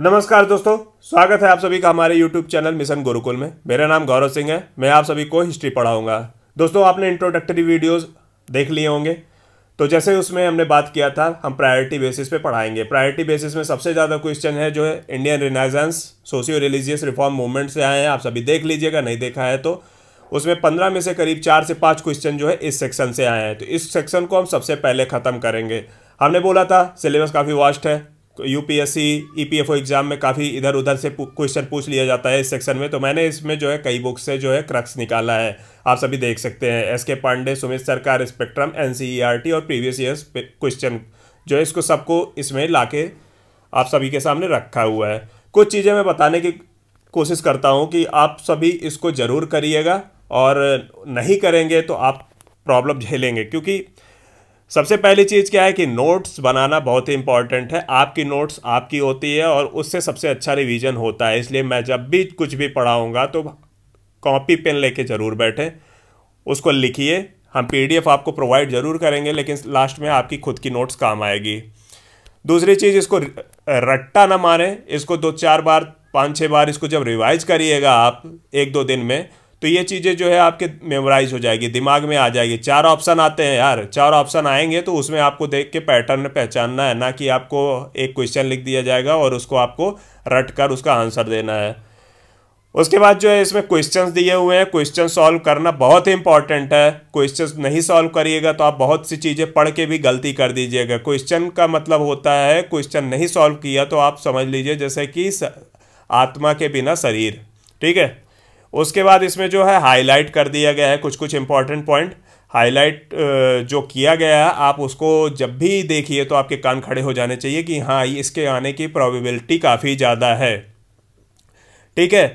नमस्कार दोस्तों स्वागत है आप सभी का हमारे यूट्यूब चैनल मिशन गुरुकुल में मेरा नाम गौरव सिंह है मैं आप सभी को हिस्ट्री पढ़ाऊंगा दोस्तों आपने इंट्रोडक्टरी वीडियोस देख लिए होंगे तो जैसे उसमें हमने बात किया था हम प्रायोरिटी बेसिस पे पढ़ाएंगे प्रायोरिटी बेसिस में सबसे ज़्यादा क्वेश्चन है जो है Indian renaissance socio religious reform movement से आए हैं आप सभी देख लीजिएगा नहीं देखा है तो उसमें पंद्रह में से करीब चार से पाँच क्वेश्चन जो है इस सेक्शन से आए हैं तो इस सेक्शन को हम सबसे पहले ख़त्म करेंगे हमने बोला था सिलेबस काफ़ी वास्ट है यूपीएससी ईपीएफओ एग्ज़ाम में काफ़ी इधर उधर से क्वेश्चन पूछ लिया जाता है इस सेक्शन में तो मैंने इसमें जो है कई बुक से जो है क्रक्स निकाला है आप सभी देख सकते हैं एस के पांडे सुमित सरकार स्पेक्ट्रम एन और प्रीवियस ईयर्स क्वेश्चन जो है इसको सबको इसमें ला के आप सभी के सामने रखा हुआ है कुछ चीज़ें मैं बताने की कोशिश करता हूँ कि आप सभी इसको ज़रूर करिएगा और नहीं करेंगे तो आप प्रॉब्लम झेलेंगे क्योंकि सबसे पहली चीज़ क्या है कि नोट्स बनाना बहुत ही इंपॉर्टेंट है आपकी नोट्स आपकी होती है और उससे सबसे अच्छा रिवीजन होता है इसलिए मैं जब भी कुछ भी पढ़ाऊँगा तो कॉपी पेन लेके ज़रूर बैठें उसको लिखिए हम पीडीएफ आपको प्रोवाइड ज़रूर करेंगे लेकिन लास्ट में आपकी खुद की नोट्स काम आएगी दूसरी चीज़ इसको रट्टा ना मारें इसको दो चार बार पाँच छः बार इसको जब रिवाइज करिएगा आप एक दो दिन में तो ये चीज़ें जो है आपके मेमोराइज हो जाएगी दिमाग में आ जाएगी चार ऑप्शन आते हैं यार चार ऑप्शन आएंगे तो उसमें आपको देख के पैटर्न पहचानना है ना कि आपको एक क्वेश्चन लिख दिया जाएगा और उसको आपको रट कर उसका आंसर देना है उसके बाद जो है इसमें क्वेश्चंस दिए हुए हैं क्वेश्चन सॉल्व करना बहुत ही इंपॉर्टेंट है क्वेश्चन नहीं सॉल्व करिएगा तो आप बहुत सी चीज़ें पढ़ के भी गलती कर दीजिएगा क्वेश्चन का मतलब होता है क्वेश्चन नहीं सॉल्व किया तो आप समझ लीजिए जैसे कि आत्मा के बिना शरीर ठीक है उसके बाद इसमें जो है हाईलाइट कर दिया गया है कुछ कुछ इंपॉर्टेंट पॉइंट हाईलाइट जो किया गया है आप उसको जब भी देखिए तो आपके कान खड़े हो जाने चाहिए कि हाँ इसके आने की प्रोबेबिलिटी काफ़ी ज़्यादा है ठीक है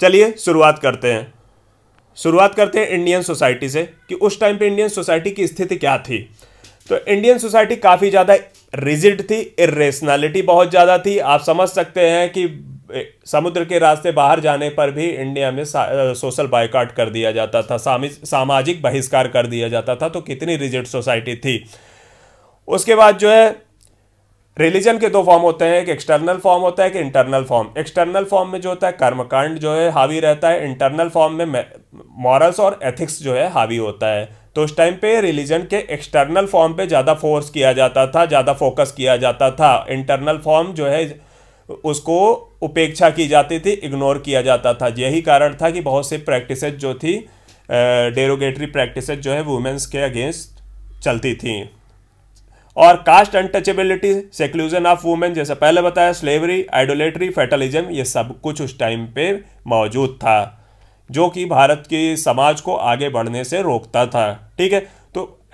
चलिए शुरुआत करते हैं शुरुआत करते हैं इंडियन सोसाइटी से कि उस टाइम पे इंडियन सोसाइटी की स्थिति क्या थी तो इंडियन सोसाइटी काफ़ी ज़्यादा रिजिड थी इरेशनैलिटी बहुत ज़्यादा थी आप समझ सकते हैं कि समुद्र के रास्ते बाहर जाने पर भी इंडिया में सोशल बायकाट कर दिया जाता था सामाजिक बहिष्कार कर दिया जाता था तो कितनी रिजिड सोसाइटी थी उसके बाद जो है रिलीजन के दो फॉर्म होते हैं एक एक्सटर्नल फॉर्म होता है एक इंटरनल फॉर्म एक्सटर्नल फॉर्म में जो होता है कर्मकांड जो है हावी रहता है इंटरनल फॉर्म में मॉरल्स और एथिक्स जो है हावी होता है तो उस टाइम पे रिलीजन के एक्सटर्नल फॉर्म पे ज़्यादा फोर्स किया जाता था ज़्यादा फोकस किया जाता था इंटरनल फॉर्म जो है उसको उपेक्षा की जाती थी इग्नोर किया जाता था यही कारण था कि बहुत से प्रैक्टिस जो थी डेरोगेटरी प्रैक्टिस जो है वुमेंस के अगेंस्ट चलती थी और caste untouchability seclusion of women जैसा पहले बताया स्लेवरी आइडोलेटरी फेटलिज्म ये सब कुछ उस टाइम पे मौजूद था जो कि भारत के समाज को आगे बढ़ने से रोकता था ठीक है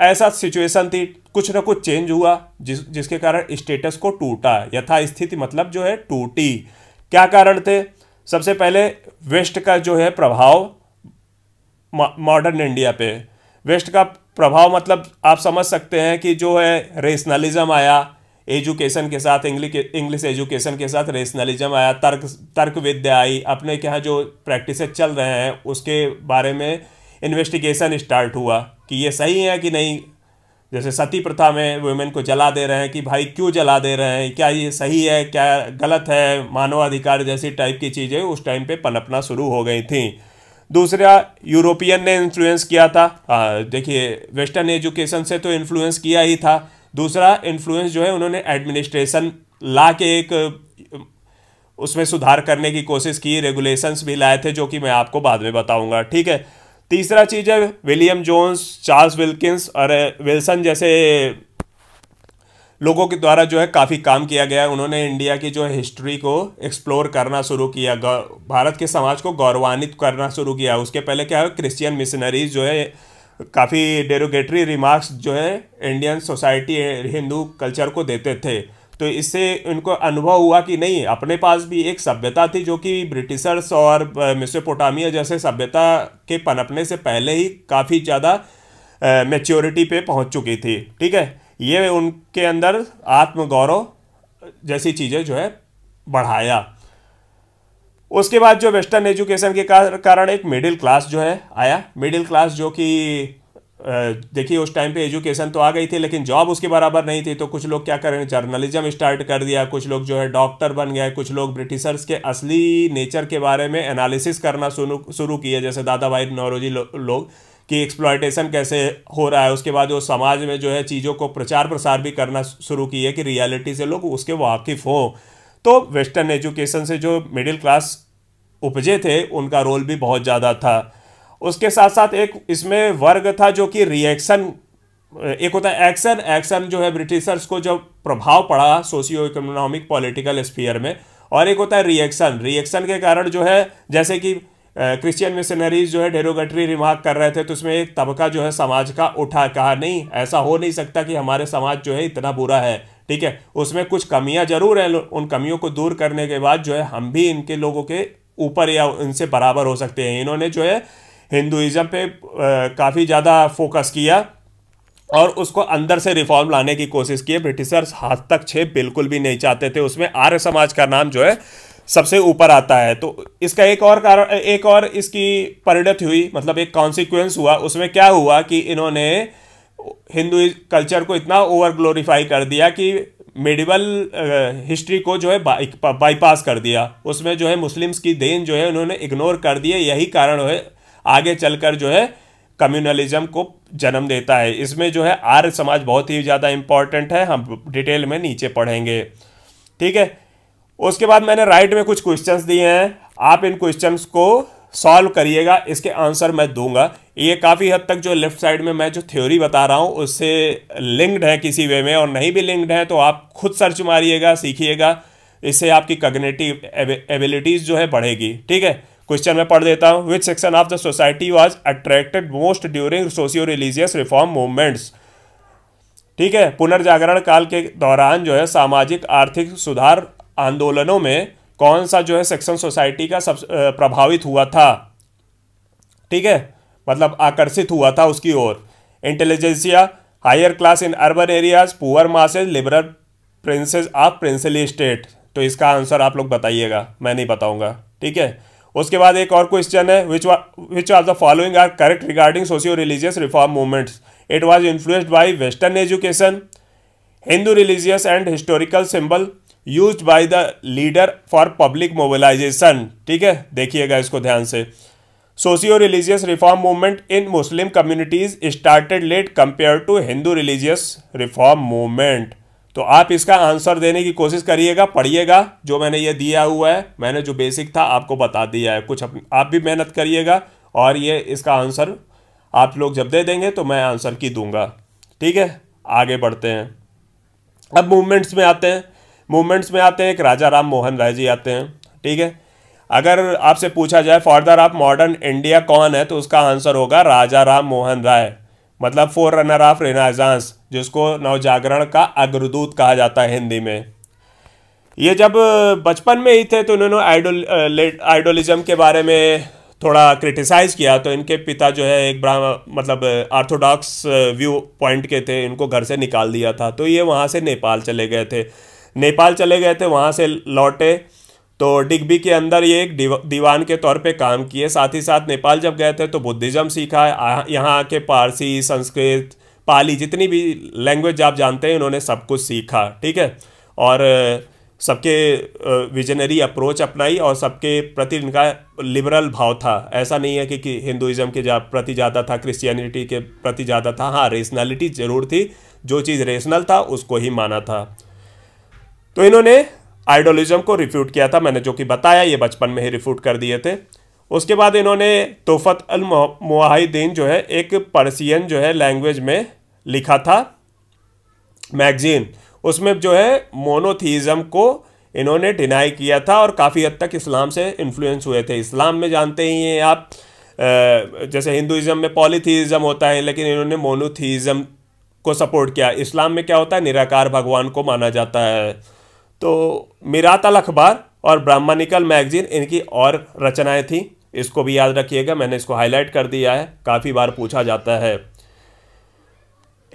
ऐसा सिचुएशन थी कुछ ना कुछ चेंज हुआ जिस जिसके कारण स्टेटस को टूटा यथा स्थिति मतलब जो है टूटी क्या कारण थे सबसे पहले वेस्ट का जो है प्रभाव मॉडर्न इंडिया पे वेस्ट का प्रभाव मतलब आप समझ सकते हैं कि जो है रेशनलिज्म आया एजुकेशन के साथ इंग्लिश इंग्लिश एजुकेशन के साथ रेशनलिज्म आया तर्क तर्क विद्या आई अपने के यहाँ जो प्रैक्टिस चल रहे हैं उसके बारे में इन्वेस्टिगेशन स्टार्ट हुआ कि ये सही है कि नहीं जैसे सती प्रथा में वुमेन को जला दे रहे हैं कि भाई क्यों जला दे रहे हैं क्या ये सही है क्या गलत है मानवाधिकार जैसी टाइप की चीज़ें उस टाइम पे पनपना शुरू हो गई थी दूसरा यूरोपियन ने इन्फ्लुएंस किया था देखिए वेस्टर्न एजुकेशन से तो इन्फ्लुएंस किया ही था दूसरा इन्फ्लुएंस जो है उन्होंने एडमिनिस्ट्रेशन ला के एक उसमें सुधार करने की कोशिश की रेगुलेशंस भी लाए थे जो कि मैं आपको बाद में बताऊंगा ठीक है तीसरा चीज़ है विलियम जोन्स चार्ल्स विल्किंस और विल्सन जैसे लोगों के द्वारा जो है काफ़ी काम किया गया उन्होंने इंडिया की जो है हिस्ट्री को एक्सप्लोर करना शुरू किया भारत के समाज को गौरवान्वित करना शुरू किया उसके पहले क्या है क्रिश्चियन मिशनरीज जो है काफ़ी डेरोगेटरी रिमार्क्स जो है इंडियन सोसाइटी हिंदू कल्चर को देते थे तो इससे उनको अनुभव हुआ कि नहीं अपने पास भी एक सभ्यता थी जो कि ब्रिटिशर्स और मिसोपोटामिया जैसे सभ्यता के पनपने से पहले ही काफ़ी ज़्यादा मेच्योरिटी पे पहुंच चुकी थी ठीक है ये उनके अंदर आत्मगौरव जैसी चीज़ें जो है बढ़ाया उसके बाद जो वेस्टर्न एजुकेशन के कारण एक मिडिल क्लास जो है आया मिडिल क्लास जो कि देखिए उस टाइम पे एजुकेशन तो आ गई थी लेकिन जॉब उसके बराबर नहीं थी तो कुछ लोग क्या करें जर्नलिज्म स्टार्ट कर दिया कुछ लोग जो है डॉक्टर बन गए कुछ लोग ब्रिटिशर्स के असली नेचर के बारे में एनालिसिस करना शुरू शुरू किया जैसे दादा भाई नौरोजी लो, लोग कि एक्सप्लॉयटेशन कैसे हो रहा है उसके बाद वो समाज में जो है चीज़ों को प्रचार प्रसार भी करना शुरू किए कि रियलिटी से लोग उसके वाकिफ़ हों तो वेस्टर्न एजुकेशन से जो मिडिल क्लास उपजे थे उनका रोल भी बहुत ज़्यादा था उसके साथ साथ एक इसमें वर्ग था जो कि रिएक्शन एक होता है एक्शन एक्शन जो है ब्रिटिशर्स को जब प्रभाव पड़ा सोशियो इकोनॉमिक पॉलिटिकल स्फीयर में और एक होता है रिएक्शन रिएक्शन के कारण जो है जैसे कि क्रिश्चियन मिशनरीज जो है डेरोगेटरी रिमार्क कर रहे थे तो उसमें एक तबका जो है समाज का उठा कहा नहीं ऐसा हो नहीं सकता कि हमारे समाज जो है इतना बुरा है ठीक है उसमें कुछ कमियां जरूर हैं उन कमियों को दूर करने के बाद जो है हम भी इनके लोगों के ऊपर या इनसे बराबर हो सकते हैं इन्होंने जो है हिंदुज़म पे काफ़ी ज़्यादा फोकस किया और उसको अंदर से रिफॉर्म लाने की कोशिश की ब्रिटिशर्स हाथ तक छे बिल्कुल भी नहीं चाहते थे उसमें आर्य समाज का नाम जो है सबसे ऊपर आता है तो इसका एक और कारण एक और इसकी परिणत हुई मतलब एक कॉन्सिक्वेंस हुआ उसमें क्या हुआ कि इन्होंने हिंदू कल्चर को इतना ओवर ग्लोरीफाई कर दिया कि मेडिवल हिस्ट्री को जो है बाईपास कर दिया उसमें जो है मुस्लिम्स की देन जो है उन्होंने इग्नोर कर दिया यही कारण है आगे चलकर जो है कम्युनलिज्म को जन्म देता है इसमें जो है आर्य समाज बहुत ही ज़्यादा इंपॉर्टेंट है हम डिटेल में नीचे पढ़ेंगे ठीक है उसके बाद मैंने राइट में कुछ क्वेश्चंस दिए हैं आप इन क्वेश्चंस को सॉल्व करिएगा इसके आंसर मैं दूंगा ये काफ़ी हद तक जो लेफ्ट साइड में मैं जो थ्योरी बता रहा हूँ उससे लिंक्ड है किसी वे में और नहीं भी लिंक्ड है तो आप खुद सर्च मारिएगा सीखिएगा इससे आपकी कग्नेटिव एबिलिटीज़ जो है बढ़ेगी ठीक है क्वेश्चन में पढ़ देता हूँ which section of the society was attracted most during socio religious reform movements ठीक है पुनर्जागरण काल के दौरान जो है सामाजिक आर्थिक सुधार आंदोलनों में कौन सा जो है सेक्शन सोसाइटी का सब प्रभावित हुआ था ठीक है मतलब आकर्षित हुआ था उसकी ओर intelligentsia higher class in urban areas poor masses liberal princes of princely state तो इसका आंसर आप लोग बताइएगा मैं नहीं बताऊंगा ठीक है उसके बाद एक और क्वेश्चन है which which are the following are correct regarding socio religious reform movements it was influenced by western education Hindu religious and historical symbol use by the leader for public mobilisation ठीक है देखिएगा इसको ध्यान से socio religious reform movement in Muslim communities started late compare to Hindu religious reform movement तो आप इसका answer देने की कोशिश करिएगा पढ़िएगा जो मैंने ये दिया हुआ है मैंने जो बेसिक था आपको बता दिया है कुछ आप भी मेहनत करिएगा और ये इसका आंसर आप लोग जब दे देंगे तो मैं आंसर की दूंगा ठीक है आगे बढ़ते हैं अब मूवमेंट्स में आते हैं मूवमेंट्स में आते हैं एक राजा राम मोहन राय जी आते हैं ठीक है अगर आपसे पूछा जाए फॉर्दर आप मॉडर्न इंडिया कौन है तो उसका आंसर होगा राजा राम मोहन राय मतलब फोर रनर ऑफ रेनाजांस जिसको नवजागरण का अग्रदूत कहा जाता है हिंदी में ये जब बचपन में ही थे तो इन्होंने आइडोल आइडोलिज्म के बारे में थोड़ा क्रिटिसाइज किया तो इनके पिता जो है एक ब्राह्म मतलब आर्थोडॉक्स व्यू पॉइंट के थे इनको घर से निकाल दिया था तो ये वहाँ से नेपाल चले गए थे नेपाल चले गए थे वहाँ से लौटे तो डिग्बी के अंदर ये एक दीवान के तौर पे काम किए साथ ही साथ नेपाल जब गए थे तो बुद्धिज़्म सीखा है यहाँ के पारसी संस्कृत पाली जितनी भी लैंग्वेज आप जानते हैं उन्होंने सब कुछ सीखा ठीक है और सबके विजनरी अप्रोच अपनाई और सबके प्रति इनका लिबरल भाव था ऐसा नहीं है कि, कि हिंदुज़म के जा प्रति ज़्यादा था क्रिश्चियनिटी के प्रति ज़्यादा था हाँ रेशनैलिटी ज़रूर थी जो चीज़ रेशनल था उसको ही माना था तो इन्होंने आइडोलिज्म को रिफ्यूट किया था मैंने जो कि बताया ये बचपन में ही रिफ्यूट कर दिए थे उसके बाद इन्होंने तोहफत अल मुहिद्दीन जो है एक पर्सियन जो है लैंग्वेज में लिखा था मैगजीन उसमें जो है मोनोथीज़म को इन्होंने डिनाई किया था और काफ़ी हद तक इस्लाम से इन्फ्लुएंस हुए थे इस्लाम में जानते ही हैं आप जैसे हिंदुज़म में पॉलीथीज़म होता है लेकिन इन्होंने मोनोथीज़म को सपोर्ट किया इस्लाम में क्या होता है निराकार भगवान को माना जाता है तो मिरात अल अखबार और ब्राह्मणिकल मैगजीन इनकी और रचनाएं थी इसको भी याद रखिएगा मैंने इसको हाईलाइट कर दिया है काफ़ी बार पूछा जाता है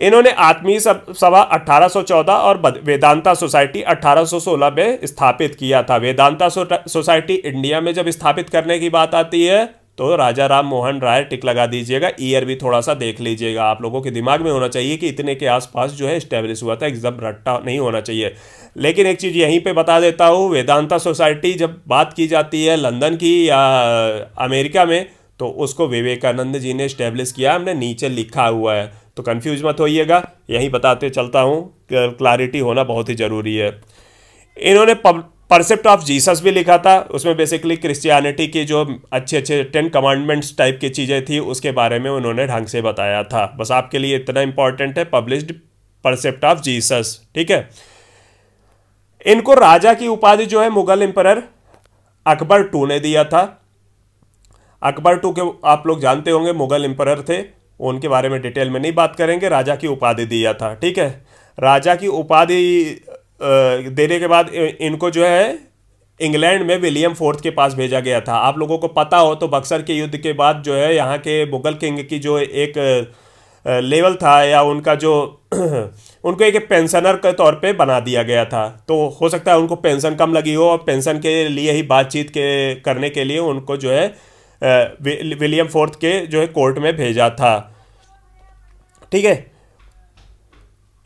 इन्होंने आत्मीय सभा 1814 और वेदांता सोसाइटी 1816 में स्थापित किया था वेदांता सोसाइटी इंडिया में जब स्थापित करने की बात आती है तो राजा राम मोहन राय टिक लगा दीजिएगा ईयर भी थोड़ा सा देख लीजिएगा आप लोगों के दिमाग में होना चाहिए कि इतने के आसपास जो है स्टैब्लिश हुआ था एग्जाम रट्टा नहीं होना चाहिए लेकिन एक चीज़ यहीं पे बता देता हूँ वेदांता सोसाइटी जब बात की जाती है लंदन की या अमेरिका में तो उसको विवेकानंद जी ने स्टैब्लिश किया हमने नीचे लिखा हुआ है तो कन्फ्यूज मत होइएगा यहीं बताते चलता हूँ क्लैरिटी होना बहुत ही ज़रूरी है इन्होंने पब परसेप्ट ऑफ जीसस भी लिखा था उसमें बेसिकली क्रिश्चियनिटी की जो अच्छे अच्छे टेन कमांडमेंट्स टाइप की चीज़ें थी उसके बारे में उन्होंने ढंग से बताया था बस आपके लिए इतना इंपॉर्टेंट है पब्लिश्ड परसेप्ट ऑफ जीसस ठीक है इनको राजा की उपाधि जो है मुगल एम्पर अकबर टू ने दिया था अकबर टू के आप लोग जानते होंगे मुगल एम्पर थे उनके बारे में डिटेल में नहीं बात करेंगे राजा की उपाधि दिया था ठीक है राजा की उपाधि देने के बाद इनको जो है इंग्लैंड में विलियम फोर्थ के पास भेजा गया था आप लोगों को पता हो तो बक्सर के युद्ध के बाद जो है यहाँ के मुगल किंग की जो एक लेवल था या उनका जो उनको एक पेंशनर के तौर पे बना दिया गया था तो हो सकता है उनको पेंशन कम लगी हो और पेंशन के लिए ही बातचीत के करने के लिए उनको जो है विलियम फोर्थ के जो है कोर्ट में भेजा था ठीक है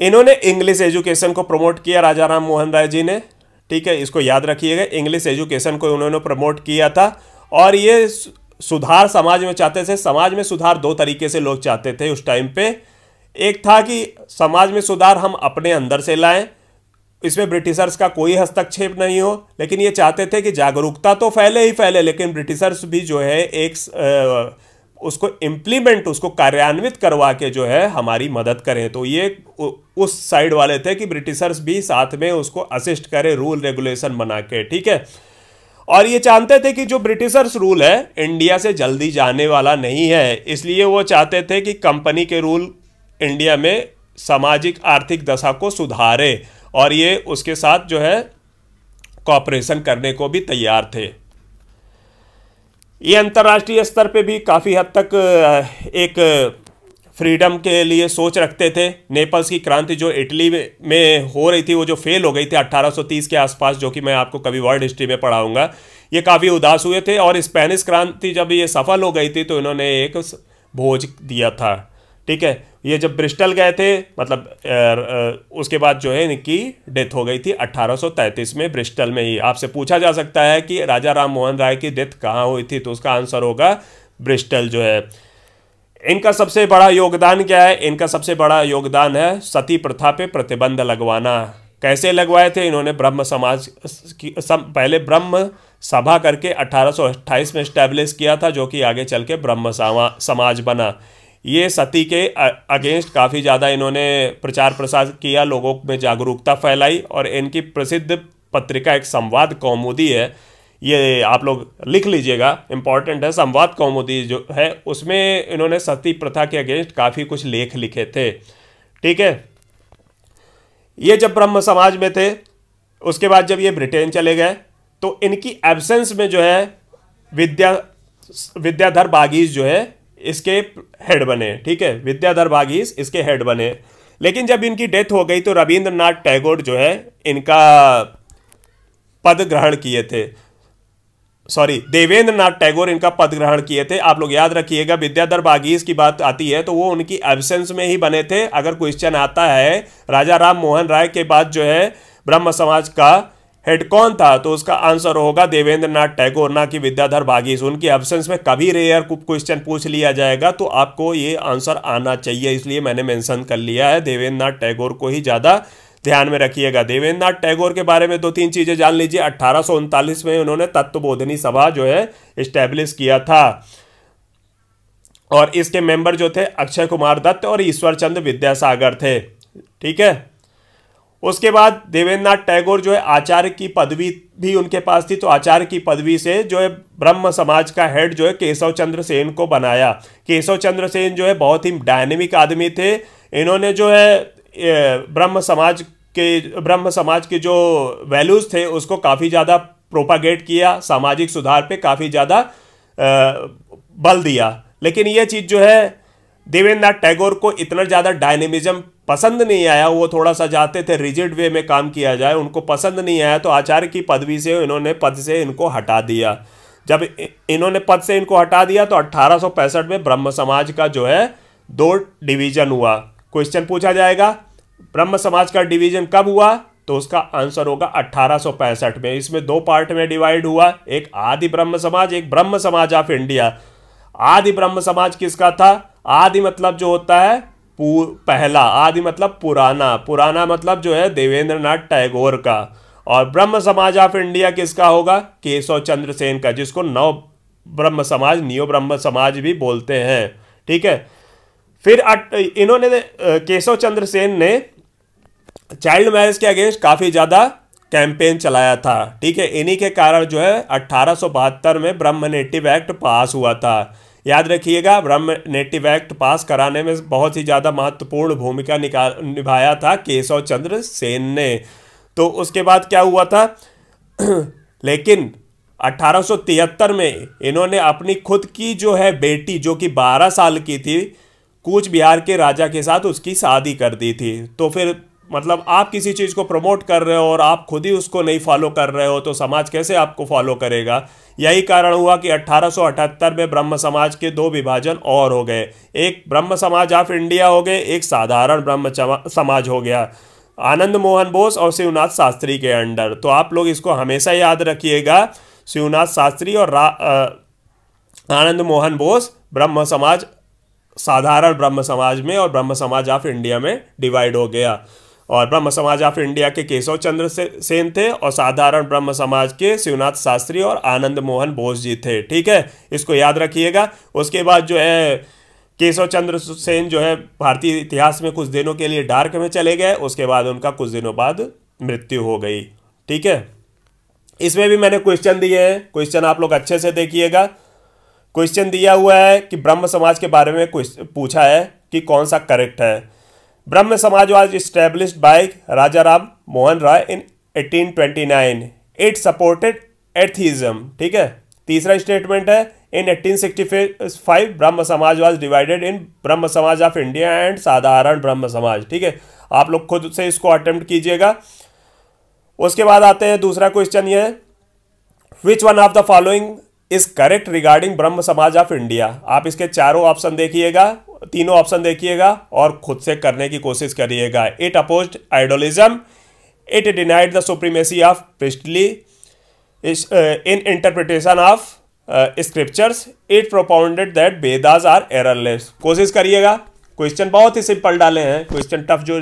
इन्होंने इंग्लिश एजुकेशन को प्रमोट किया राजा राम मोहन राय जी ने ठीक है इसको याद रखिएगा इंग्लिश एजुकेशन को उन्होंने प्रमोट किया था और ये सुधार समाज में चाहते थे समाज में सुधार दो तरीके से लोग चाहते थे उस टाइम पे एक था कि समाज में सुधार हम अपने अंदर से लाएं इसमें ब्रिटिशर्स का कोई हस्तक्षेप नहीं हो लेकिन ये चाहते थे कि जागरूकता तो फैले ही फैले लेकिन ब्रिटिशर्स भी जो है एक उसको इम्प्लीमेंट उसको कार्यान्वित करवा के जो है हमारी मदद करें तो ये उस साइड वाले थे कि ब्रिटिशर्स भी साथ में उसको असिस्ट करें रूल रेगुलेशन बना के ठीक है और ये चाहते थे कि जो ब्रिटिशर्स रूल है इंडिया से जल्दी जाने वाला नहीं है इसलिए वो चाहते थे कि कंपनी के रूल इंडिया में सामाजिक आर्थिक दशा को सुधारे और ये उसके साथ जो है कॉपरेशन करने को भी तैयार थे ये अंतर्राष्ट्रीय स्तर पे भी काफ़ी हद तक एक फ्रीडम के लिए सोच रखते थे नेपल्स की क्रांति जो इटली में हो रही थी वो जो फेल हो गई थी 1830 के आसपास जो कि मैं आपको कभी वर्ल्ड हिस्ट्री में पढ़ाऊंगा ये काफ़ी उदास हुए थे और स्पेनिश क्रांति जब ये सफल हो गई थी तो इन्होंने एक भोज दिया था ठीक है ये जब ब्रिस्टल गए थे मतलब उसके बाद जो है इनकी डेथ हो गई थी 1833 में ब्रिस्टल में ही आपसे पूछा जा सकता है कि राजा राम मोहन राय की डेथ कहाँ हुई थी तो उसका आंसर होगा ब्रिस्टल जो है इनका सबसे बड़ा योगदान क्या है इनका सबसे बड़ा योगदान है सती प्रथा पे प्रतिबंध लगवाना कैसे लगवाए थे इन्होंने ब्रह्म समाज की सम, पहले ब्रह्म सभा करके 1828 में स्टैब्लिश किया था जो कि आगे चल के ब्रह्म समाज बना ये सती के अगेंस्ट काफ़ी ज़्यादा इन्होंने प्रचार प्रसार किया लोगों में जागरूकता फैलाई और इनकी प्रसिद्ध पत्रिका एक संवाद कौमुदी है ये आप लोग लिख लीजिएगा इम्पॉर्टेंट है संवाद कौमुदी जो है उसमें इन्होंने सती प्रथा के अगेंस्ट काफ़ी कुछ लेख लिखे थे ठीक है ये जब ब्रह्म समाज में थे उसके बाद जब ये ब्रिटेन चले गए तो इनकी एब्सेंस में जो है विद्या विद्याधर बागीज जो है इसके हेड बने ठीक है विद्याधर बागीस इसके हेड बने लेकिन जब इनकी डेथ हो गई तो रविंद्रनाथ टैगोर जो है इनका पद ग्रहण किए थे सॉरी देवेंद्र नाथ टैगोर इनका पद ग्रहण किए थे आप लोग याद रखिएगा विद्याधर बागीस की बात आती है तो वो उनकी एबसेंस में ही बने थे अगर क्वेश्चन आता है राजा राम मोहन राय के बाद जो है ब्रह्म समाज का हेड कौन था तो उसका आंसर होगा देवेंद्र नाथ टैगोर ना कि विद्याधर भागीस उनकी एब्सेंस में कभी रेयर क्वेश्चन पूछ लिया जाएगा तो आपको ये आंसर आना चाहिए इसलिए मैंने मेंशन कर लिया है देवेंद्र नाथ टैगोर को ही ज़्यादा ध्यान में रखिएगा देवेंद्र नाथ टैगोर के बारे में दो तीन चीज़ें जान लीजिए अट्ठारह में उन्होंने तत्वबोधनी सभा जो है इस्टेब्लिश किया था और इसके मेंबर जो थे अक्षय कुमार दत्त और ईश्वरचंद विद्यासागर थे ठीक है उसके बाद देवेंद्र नाथ टैगोर जो है आचार्य की पदवी भी उनके पास थी तो आचार्य की पदवी से जो है ब्रह्म समाज का हेड जो है केशव चंद्र सेन को बनाया केशव चंद्र सेन जो है बहुत ही डायनेमिक आदमी थे इन्होंने जो है ब्रह्म समाज के ब्रह्म समाज के जो वैल्यूज़ थे उसको काफ़ी ज़्यादा प्रोपागेट किया सामाजिक सुधार पे काफ़ी ज़्यादा बल दिया लेकिन ये चीज़ जो है देवेंद्र टैगोर को इतना ज़्यादा डायनेमिज्म पसंद नहीं आया वो थोड़ा सा चाहते थे रिजिड वे में काम किया जाए उनको पसंद नहीं आया तो आचार्य की पदवी से इन्होंने पद से इनको हटा दिया जब इन्होंने पद से इनको हटा दिया तो अट्ठारह में ब्रह्म समाज का जो है दो डिवीजन हुआ क्वेश्चन पूछा जाएगा ब्रह्म समाज का डिवीजन कब हुआ तो उसका आंसर होगा अट्ठारह में इसमें दो पार्ट में डिवाइड हुआ एक आदि ब्रह्म समाज एक ब्रह्म समाज ऑफ इंडिया आदि ब्रह्म समाज किसका था आदि मतलब जो होता है पहला आदि मतलब पुराना पुराना मतलब जो है देवेंद्र नाथ टैगोर का और ब्रह्म समाज ऑफ इंडिया किसका होगा केशव चंद्र सेन का जिसको नव ब्रह्म समाज नियो ब्रह्म समाज भी बोलते हैं ठीक है फिर इन्होंने केशव चंद्र सेन ने चाइल्ड मैरिज के अगेंस्ट काफ़ी ज़्यादा कैंपेन चलाया था ठीक है इन्हीं के कारण जो है अट्ठारह में ब्रह्म नेटिव एक्ट पास हुआ था याद रखिएगा ब्रह्म नेटिव एक्ट पास कराने में बहुत ही ज़्यादा महत्वपूर्ण भूमिका निकाल निभाया था केशव चंद्र सेन ने तो उसके बाद क्या हुआ था लेकिन 1873 में इन्होंने अपनी खुद की जो है बेटी जो कि 12 साल की थी कूच बिहार के राजा के साथ उसकी शादी कर दी थी तो फिर मतलब आप किसी चीज़ को प्रमोट कर रहे हो और आप खुद ही उसको नहीं फॉलो कर रहे हो तो समाज कैसे आपको फॉलो करेगा यही कारण हुआ कि 1878 में ब्रह्म समाज के दो विभाजन और हो गए एक ब्रह्म समाज ऑफ इंडिया हो गए एक साधारण ब्रह्म समाज हो गया आनंद मोहन बोस और शिवनाथ शास्त्री के अंडर तो आप लोग इसको हमेशा याद रखिएगा शिवनाथ शास्त्री और आनंद मोहन बोस ब्रह्म समाज साधारण ब्रह्म समाज में और ब्रह्म समाज ऑफ इंडिया में डिवाइड हो गया और ब्रह्म समाज ऑफ इंडिया के केशव चंद्र से, सेन थे और साधारण ब्रह्म समाज के शिवनाथ शास्त्री और आनंद मोहन बोस जी थे ठीक है इसको याद रखिएगा उसके बाद जो है केशव चंद्र सेन जो है भारतीय इतिहास में कुछ दिनों के लिए डार्क में चले गए उसके बाद उनका कुछ दिनों बाद मृत्यु हो गई ठीक है इसमें भी मैंने क्वेश्चन दिए हैं क्वेश्चन आप लोग अच्छे से देखिएगा क्वेश्चन दिया हुआ है कि ब्रह्म समाज के बारे में पूछा है कि कौन सा करेक्ट है Samaj Samaj was by Raja Ram Mohan Roy in 1829. It supported atheism ठीक है तीसरा स्टेटमेंट है इन 1865 ब्रह्म समाज वाज डिवाइडेड इन ब्रह्म समाज ऑफ इंडिया एंड साधारण ब्रह्म समाज ठीक है आप लोग खुद से इसको अटेम्प्ट कीजिएगा उसके बाद आते हैं दूसरा क्वेश्चन ये which one of the following is correct regarding Brahmo Samaj of India आप इसके चारों ऑप्शन देखिएगा तीनों ऑप्शन देखिएगा और खुद से करने की कोशिश करिएगा it oppose idolism it denied the supremacy of priestly in interpretation of scriptures it propounded that Vedas are errorless कोशिश करिएगा क्वेश्चन बहुत ही सिंपल डाले हैं क्वेश्चन टफ जो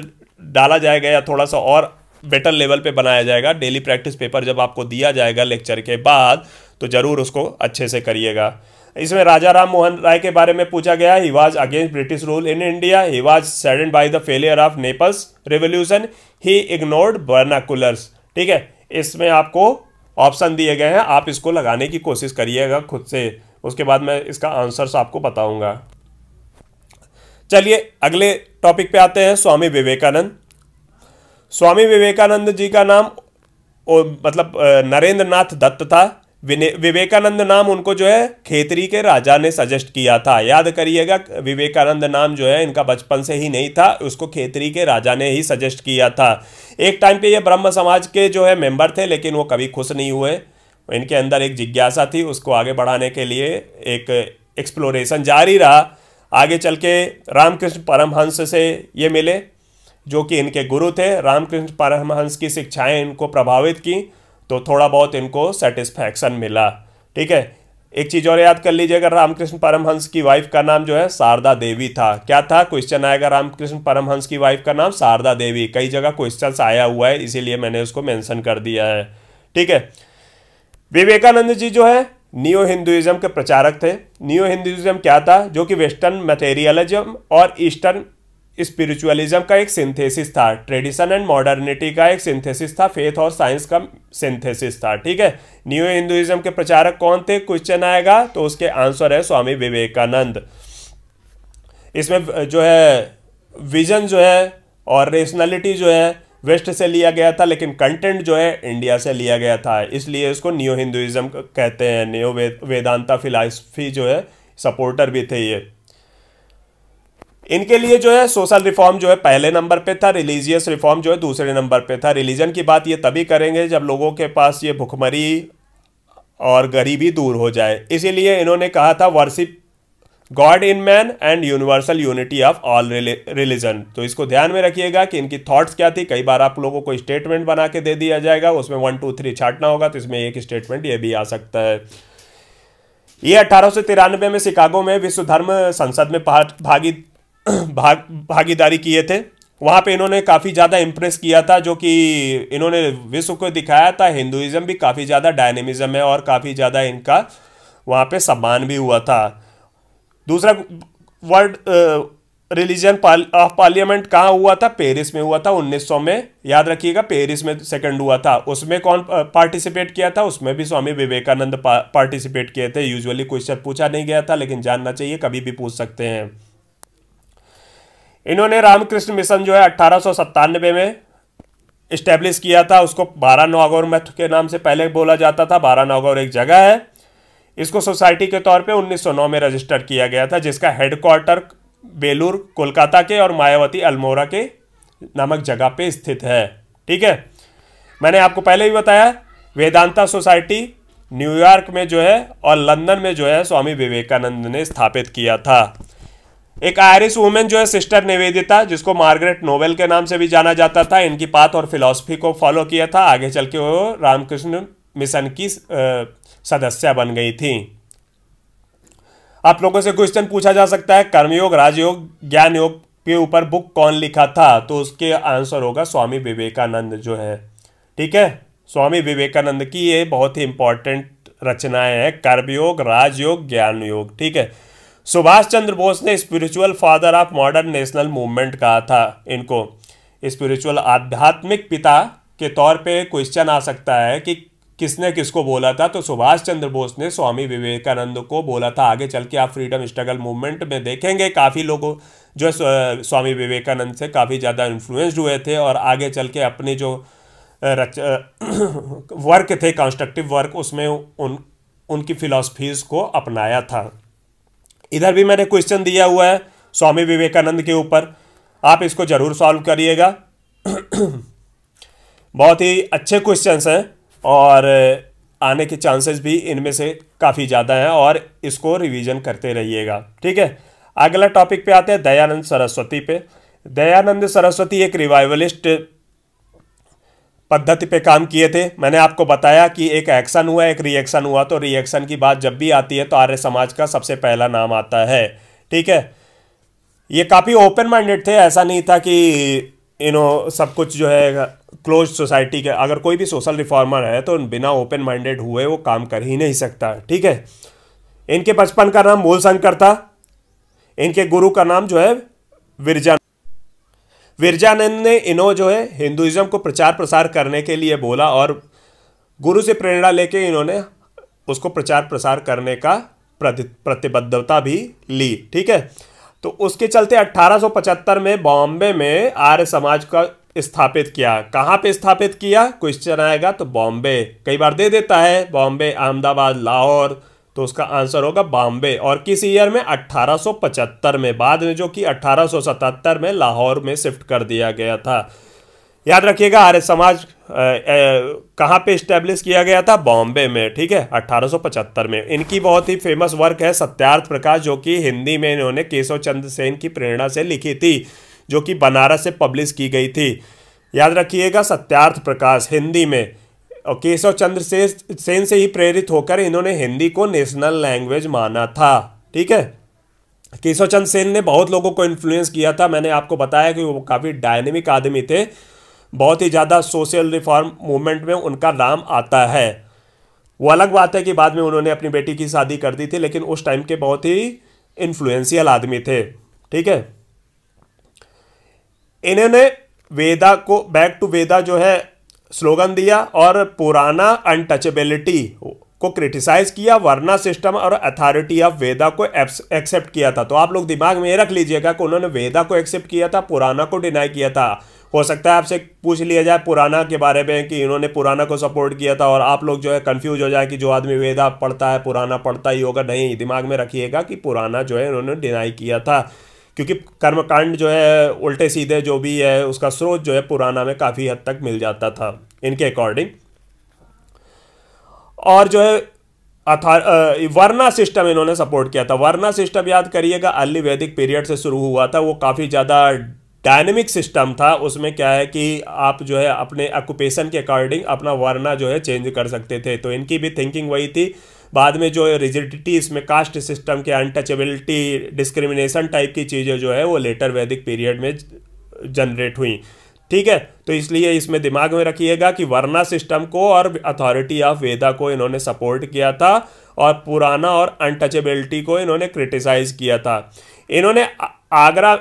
डाला जाएगा या थोड़ा सा और बेटर लेवल पे बनाया जाएगा डेली प्रैक्टिस पेपर जब आपको दिया जाएगा लेक्चर के बाद तो ज़रूर उसको अच्छे से करिएगा इसमें राजा राम मोहन राय के बारे में पूछा गया he was against British rule in India he was saddened by the failure of Naples revolution he ignored vernaculars ठीक है इसमें आपको ऑप्शन दिए गए हैं आप इसको लगाने की कोशिश करिएगा खुद से उसके बाद मैं इसका आंसर्स आपको बताऊंगा चलिए अगले टॉपिक पे आते हैं स्वामी विवेकानंद स्वामी विवेकानंद जी का नाम मतलब नरेंद्र नाथ दत्त था विवेकानंद नाम उनको जो है खेतरी के राजा ने सजेस्ट किया था याद करिएगा विवेकानंद नाम जो है इनका बचपन से ही नहीं था उसको खेतरी के राजा ने ही सजेस्ट किया था एक टाइम पे ये ब्रह्म समाज के जो है मेंबर थे लेकिन वो कभी खुश नहीं हुए इनके अंदर एक जिज्ञासा थी उसको आगे बढ़ाने के लिए एक एक्सप्लोरेशन जारी रहा आगे चल के रामकृष्ण परमहंस से ये मिले जो कि इनके गुरु थे रामकृष्ण परमहंस की शिक्षाएं इनको प्रभावित की तो थोड़ा बहुत इनको सेटिस्फैक्शन मिला ठीक है एक चीज़ और याद कर लीजिएगा रामकृष्ण परमहंस की वाइफ का नाम जो है शारदा देवी था क्या था क्वेश्चन आएगा रामकृष्ण परमहंस की वाइफ का नाम शारदा देवी कई जगह क्वेश्चन आया हुआ है इसीलिए मैंने उसको मेंशन कर दिया है ठीक है विवेकानंद जी जो है न्यू हिंदुइज्म के प्रचारक थे न्यू हिंदुइज्म क्या था जो कि वेस्टर्न मटेरियलिज्म और ईस्टर्न स्पिरिचुअलिज्म का एक सिंथेसिस था ट्रेडिशन एंड मॉडर्निटी का एक सिंथेसिस था फेथ और साइंस का सिंथेसिस था ठीक है न्यू हिंदुइज्म के प्रचारक कौन थे क्वेश्चन आएगा तो उसके आंसर है स्वामी विवेकानंद इसमें जो है विजन जो है और रेशनलिटी जो है वेस्ट से लिया गया था लेकिन कंटेंट जो है इंडिया से लिया गया था इसलिए इसको न्यू हिंदुइज्म कहते हैं न्यू वेदांता फिलासफी जो है सपोर्टर भी थे ये इनके लिए जो है सोशल रिफॉर्म जो है पहले नंबर पे था रिलीजियस रिफॉर्म जो है दूसरे नंबर पे था रिलीजन की बात ये तभी करेंगे जब लोगों के पास ये भुखमरी और गरीबी दूर हो जाए इसीलिए इन्होंने कहा था worship God in man and universal unity of all religion तो इसको ध्यान में रखिएगा कि इनकी थॉट्स क्या थी कई बार आप लोगों को स्टेटमेंट बना के दे दिया जाएगा उसमें वन टू थ्री छाटना होगा तो इसमें एक स्टेटमेंट ये भी आ सकता है ये अठारह में शिकागो में विश्व धर्म संसद में भागी भाग भागीदारी किए थे वहाँ पे इन्होंने काफ़ी ज़्यादा इम्प्रेस किया था जो कि इन्होंने विश्व को दिखाया था हिंदुज़म भी काफ़ी ज़्यादा डायनेमिज़म है और काफ़ी ज़्यादा इनका वहाँ पे सम्मान भी हुआ था दूसरा वर्ल्ड रिलीजन ऑफ पार्लियामेंट कहाँ हुआ था पेरिस में हुआ था 1900 में याद रखिएगा पेरिस में सेकंड हुआ था उसमें कौन पार्टिसिपेट किया था उसमें भी स्वामी विवेकानंद पार्टिसिपेट किए थे यूजुअली क्वेश्चन पूछा नहीं गया था लेकिन जानना चाहिए कभी भी पूछ सकते हैं इन्होंने रामकृष्ण मिशन जो है अट्ठारह में इस्टेब्लिश किया था उसको बारा नागौर मठ के नाम से पहले बोला जाता था बारा नागौर एक जगह है इसको सोसाइटी के तौर पे 1909 में रजिस्टर किया गया था जिसका हेडक्वार्टर बेलूर कोलकाता के और मायावती अल्मोरा के नामक जगह पे स्थित है ठीक है मैंने आपको पहले भी बताया वेदांता सोसाइटी न्यूयॉर्क में जो है और लंदन में जो है स्वामी विवेकानंद ने स्थापित किया था एक आयरिश वुमेन जो है सिस्टर निवेदिता जिसको मार्गरेट नोवेल के नाम से भी जाना जाता था इनकी पाथ और फिलॉसफी को फॉलो किया था आगे चल के वो रामकृष्ण मिशन की सदस्य बन गई थी आप लोगों से क्वेश्चन पूछा जा सकता है कर्मयोग राजयोग ज्ञान योग के ऊपर बुक कौन लिखा था तो उसके आंसर होगा स्वामी विवेकानंद जो है ठीक है स्वामी विवेकानंद की ये बहुत ही इंपॉर्टेंट रचनाएं हैं कर्मयोग राजयोग ज्ञान योग ठीक है सुभाष चंद्र बोस ने spiritual father of modern national movement कहा था इनको स्पिरिचुअल आध्यात्मिक पिता के तौर पे क्वेश्चन आ सकता है कि किसने किसको बोला था तो सुभाष चंद्र बोस ने स्वामी विवेकानंद को बोला था आगे चल के आप फ्रीडम स्ट्रगल मूवमेंट में देखेंगे काफ़ी लोगों जो स्वामी विवेकानंद से काफ़ी ज़्यादा इन्फ्लुएंस्ड हुए थे और आगे चल के अपने जो रच वर्क थे कंस्ट्रक्टिव वर्क उसमें उन उनकी फ़िलासफीज़ को अपनाया था इधर भी मैंने क्वेश्चन दिया हुआ है स्वामी विवेकानंद के ऊपर आप इसको ज़रूर सॉल्व करिएगा बहुत ही अच्छे क्वेश्चन हैं और आने के चांसेस भी इनमें से काफ़ी ज़्यादा हैं और इसको रिवीजन करते रहिएगा ठीक है अगला टॉपिक पे आते हैं दयानंद सरस्वती पे दयानंद सरस्वती एक रिवाइवलिस्ट पद्धति पे काम किए थे मैंने आपको बताया कि एक एक्शन हुआ एक रिएक्शन हुआ तो रिएक्शन की बात जब भी आती है तो आर्य समाज का सबसे पहला नाम आता है ठीक है ये काफ़ी ओपन माइंडेड थे ऐसा नहीं था कि यू नो सब कुछ जो है क्लोज सोसाइटी के अगर कोई भी सोशल रिफॉर्मर है तो बिना ओपन माइंडेड हुए वो काम कर ही नहीं सकता ठीक है इनके बचपन का नाम मूल शंकर था इनके गुरु का नाम जो है विरजा विरजानंद ने इन्हों जो है हिंदुइज्म को प्रचार प्रसार करने के लिए बोला और गुरु से प्रेरणा लेके इन्होंने उसको प्रचार प्रसार करने का प्रतिबद्धता भी ली ठीक है तो उसके चलते 1875 में बॉम्बे में आर्य समाज का स्थापित किया कहाँ पे स्थापित किया क्वेश्चन आएगा तो बॉम्बे कई बार दे देता है बॉम्बे अहमदाबाद लाहौर तो उसका आंसर होगा बॉम्बे और किस ईयर में 1875 में बाद में जो कि 1877 में लाहौर में शिफ्ट कर दिया गया था याद रखिएगा आर्य समाज कहाँ पे इस्टेब्लिश किया गया था बॉम्बे में ठीक है 1875 में इनकी बहुत ही फेमस वर्क है सत्यार्थ प्रकाश जो कि हिंदी में इन्होंने केशव चंद्र सेन की प्रेरणा से लिखी थी जो कि बनारस से पब्लिश की गई थी याद रखिएगा सत्यार्थ प्रकाश हिंदी में और केशव चंद्र से सेन से ही प्रेरित होकर इन्होंने हिंदी को नेशनल लैंग्वेज माना था ठीक है केशव चंद्र सेन ने बहुत लोगों को इन्फ्लुएंस किया था मैंने आपको बताया कि वो काफ़ी डायनेमिक आदमी थे बहुत ही ज़्यादा सोशल रिफॉर्म मूवमेंट में उनका नाम आता है वो अलग बात है कि बाद में उन्होंने अपनी बेटी की शादी कर दी थी लेकिन उस टाइम के बहुत ही इन्फ्लुएंशियल आदमी थे ठीक है इन्होंने वेदा को बैक टू वेदा जो है स्लोगन दिया और पुराना अनटचेबिलिटी को क्रिटिसाइज किया वर्ना सिस्टम और अथॉरिटी ऑफ वेदा को एक्सेप्ट किया था तो आप लोग दिमाग में रख लीजिएगा कि उन्होंने वेदा को एक्सेप्ट किया था पुराना को डिनाई किया था हो सकता है आपसे पूछ लिया जाए पुराना के बारे में कि इन्होंने पुराना को सपोर्ट किया था और आप लोग जो है कंफ्यूज हो जाए कि जो आदमी वेदा पढ़ता है पुराना पढ़ता ही होगा नहीं दिमाग में रखिएगा कि पुराना जो है इन्होंने डिनाई किया था क्योंकि कर्मकांड जो है उल्टे सीधे जो भी है उसका स्रोत जो है पुराना में काफ़ी हद तक मिल जाता था इनके अकॉर्डिंग और जो है अथार वर्णा सिस्टम इन्होंने सपोर्ट किया था वर्णा सिस्टम याद करिएगा अर्ली वैदिक पीरियड से शुरू हुआ था वो काफ़ी ज़्यादा डायनेमिक सिस्टम था उसमें क्या है कि आप जो है अपने ऑक्यूपेशन के अकॉर्डिंग अपना वर्णा जो है चेंज कर सकते थे तो इनकी भी थिंकिंग वही थी बाद में जो रिजिडिटी इसमें कास्ट सिस्टम के अनटचेबिलिटी डिस्क्रिमिनेशन टाइप की चीज़ें जो है वो लेटर वैदिक पीरियड में जनरेट हुई ठीक है तो इसलिए इसमें दिमाग में रखिएगा कि वर्णा सिस्टम को और अथॉरिटी ऑफ वेदा को इन्होंने सपोर्ट किया था और पुराना और अनटचेबिलिटी को इन्होंने क्रिटिसाइज किया था इन्होंने आगरा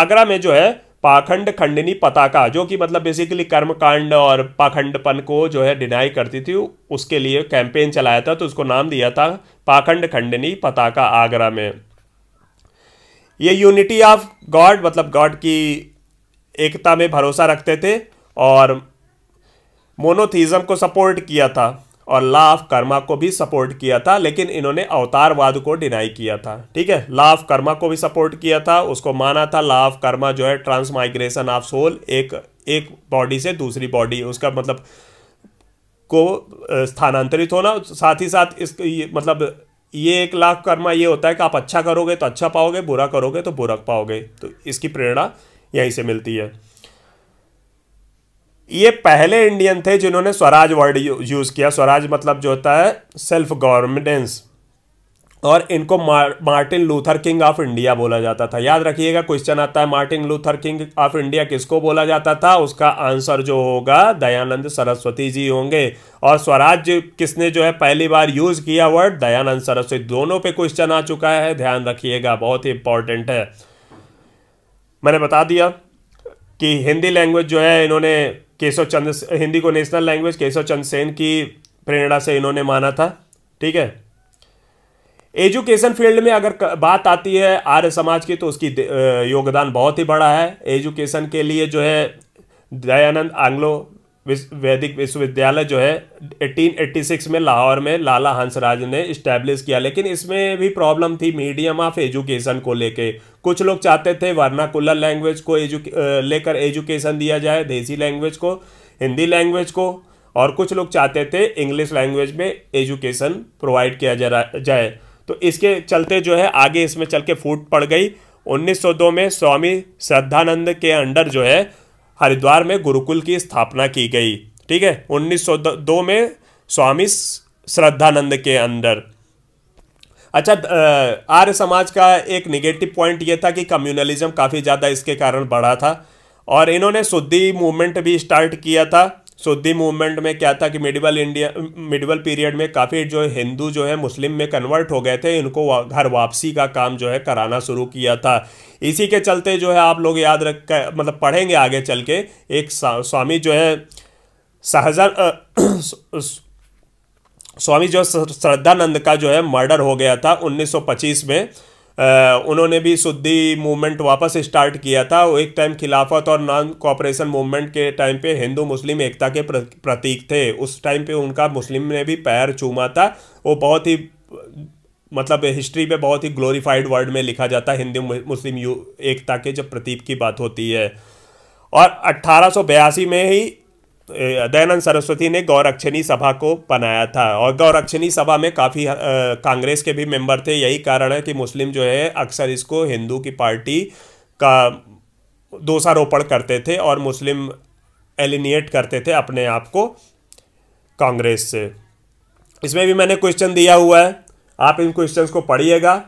आगरा में जो है पाखंड खंडनी पताका जो कि मतलब बेसिकली कर्मकांड और पाखंडपन को जो है डिनाई करती थी उसके लिए कैंपेन चलाया था तो उसको नाम दिया था पाखंड खंडनी पताका आगरा में ये यूनिटी ऑफ गॉड मतलब गॉड की एकता में भरोसा रखते थे और मोनोथीज़म को सपोर्ट किया था और लॉ ऑफ कर्मा को भी सपोर्ट किया था लेकिन इन्होंने अवतारवाद को डिनाई किया था ठीक है लॉ ऑफ कर्मा को भी सपोर्ट किया था उसको माना था लॉ ऑफ कर्मा जो है ट्रांसमाइग्रेशन ऑफ सोल एक एक बॉडी से दूसरी बॉडी उसका मतलब को स्थानांतरित होना साथ ही साथ इस मतलब ये एक लाख कर्मा ये होता है कि आप अच्छा करोगे तो अच्छा पाओगे बुरा करोगे तो बुरा पाओगे तो इसकी प्रेरणा यहीं से मिलती है ये पहले इंडियन थे जिन्होंने स्वराज वर्ड यूज़ किया स्वराज मतलब जो होता है सेल्फ गवर्नेंस और इनको Martin Luther King of India बोला जाता था याद रखिएगा क्वेश्चन आता है Martin Luther King of India किसको बोला जाता था उसका आंसर जो होगा दयानंद सरस्वती जी होंगे और स्वराज किसने जो है पहली बार यूज़ किया वर्ड दयानंद सरस्वती दोनों पे क्वेश्चन आ चुका है ध्यान रखिएगा बहुत ही इंपॉर्टेंट है मैंने बता दिया कि हिंदी लैंग्वेज जो है इन्होंने केशव चंद्र हिंदी को नेशनल लैंग्वेज केशव चंद्र सेन की प्रेरणा से इन्होंने माना था ठीक है एजुकेशन फील्ड में अगर बात आती है आर्य समाज की तो उसकी योगदान बहुत ही बड़ा है एजुकेशन के लिए जो है दयानंद आंग्लो वैदिक विश्वविद्यालय जो है 1886 में लाहौर में लाला हंसराज ने इस्टेब्लिश किया लेकिन इसमें भी प्रॉब्लम थी मीडियम ऑफ एजुकेशन को लेके कुछ लोग चाहते थे वर्नाकुलर लैंग्वेज को एजुके लेकर एजुकेशन दिया जाए देसी लैंग्वेज को हिंदी लैंग्वेज को और कुछ लोग चाहते थे इंग्लिश लैंग्वेज में एजुकेशन प्रोवाइड किया जाए तो इसके चलते जो है आगे इसमें चल के फूट पड़ गई 1902 में स्वामी श्रद्धानंद के अंडर जो है हरिद्वार में गुरुकुल की स्थापना की गई ठीक है 1902 में स्वामी श्रद्धानंद के अंदर अच्छा आर्य समाज का एक निगेटिव पॉइंट यह था कि कम्युनलिज्म काफ़ी ज़्यादा इसके कारण बढ़ा था और इन्होंने शुद्धि मूवमेंट भी स्टार्ट किया था सुद्दी मूवमेंट में क्या था कि मिडिवल इंडिया मिडिवल पीरियड में काफ़ी जो हिंदू जो है मुस्लिम में कन्वर्ट हो गए थे इनको घर वापसी का काम जो है कराना शुरू किया था इसी के चलते जो है आप लोग याद रख मतलब पढ़ेंगे आगे चल के एक स्वामी जो है सहजन स्वामी जो श्रद्धानंद का जो है मर्डर हो गया था 1925 में उन्होंने भी सुद्दी मूवमेंट वापस स्टार्ट किया था वो एक टाइम खिलाफत और नॉन कॉपरेशन मूवमेंट के टाइम पे हिंदू मुस्लिम एकता के प्रतीक थे उस टाइम पे उनका मुस्लिम ने भी पैर चूमा था वो बहुत ही मतलब हिस्ट्री पे बहुत ही ग्लोरीफाइड वर्ड में लिखा जाता है हिंदू मुस्लिम एकता के जब प्रतीक की बात होती है और अट्ठारह में ही दयानंद सरस्वती ने गौरक्षणी सभा को बनाया था और गौरक्षणी सभा में काफ़ी कांग्रेस के भी मेंबर थे यही कारण है कि मुस्लिम जो है अक्सर इसको हिंदू की पार्टी का दोषारोपण करते थे और मुस्लिम एलिनिएट करते थे अपने आप को कांग्रेस से इसमें भी मैंने क्वेश्चन दिया हुआ है आप इन क्वेश्चन को पढ़िएगा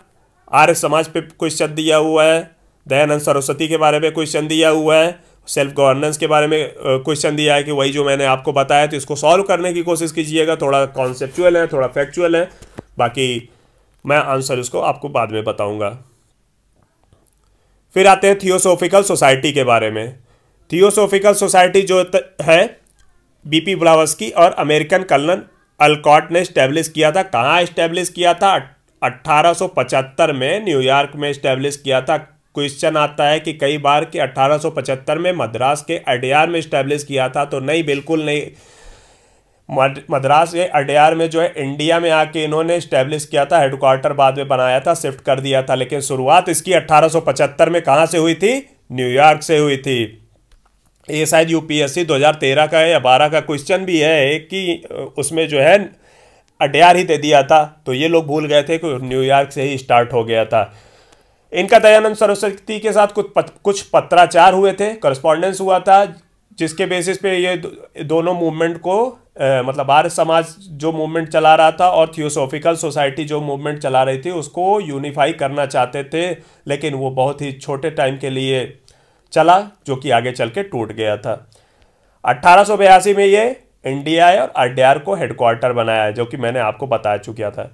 आर्य समाज पे क्वेश्चन दिया हुआ है दयानंद सरस्वती के बारे में क्वेश्चन दिया हुआ है सेल्फ गवर्नेंस के बारे में क्वेश्चन दिया है कि वही जो मैंने आपको बताया तो इसको सॉल्व करने की कोशिश कीजिएगा थोड़ा कॉन्सेप्चुअल है थोड़ा फैक्चुअल है बाकी मैं आंसर इसको आपको बाद में बताऊंगा फिर आते हैं थियोसोफिकल सोसाइटी के बारे में थियोसोफिकल सोसाइटी जो है बीपी ब्लावस्की और अमेरिकन कलन अलकॉट ने स्टैब्लिश किया था कहाँ स्टैब्लिश किया था अट्ठारह में न्यूयॉर्क में स्टैब्लिश किया था क्वेश्चन आता है कि कई बार कि 1875 में मद्रास के अडयार में इस्टेब्लिश किया था तो नहीं बिल्कुल नहीं मद्रास के अडयार में जो है इंडिया में आके इन्होंने इस्टेब्लिश किया था हेडक्वार्टर बाद में बनाया था शिफ्ट कर दिया था लेकिन शुरुआत इसकी 1875 में कहाँ से हुई थी न्यूयॉर्क से हुई थी ये शायद यूपीएससी 2013 का है या बारह का क्वेश्चन भी है कि उसमें जो है अडयार ही दे दिया था तो ये लोग भूल गए थे कि न्यूयॉर्क से ही स्टार्ट हो गया था इनका दयानंद सरस्वती के साथ कुछ पत, कुछ पत्राचार हुए थे करस्पॉन्डेंस हुआ था जिसके बेसिस पे ये दोनों मूवमेंट को ए, मतलब आर्य समाज जो मूवमेंट चला रहा था और थियोसोफिकल सोसाइटी जो मूवमेंट चला रही थी उसको यूनिफाई करना चाहते थे लेकिन वो बहुत ही छोटे टाइम के लिए चला जो कि आगे चल के टूट गया था अट्ठारह में ये एन और आर को हेडक्वार्टर बनाया है जो कि मैंने आपको बता चुका था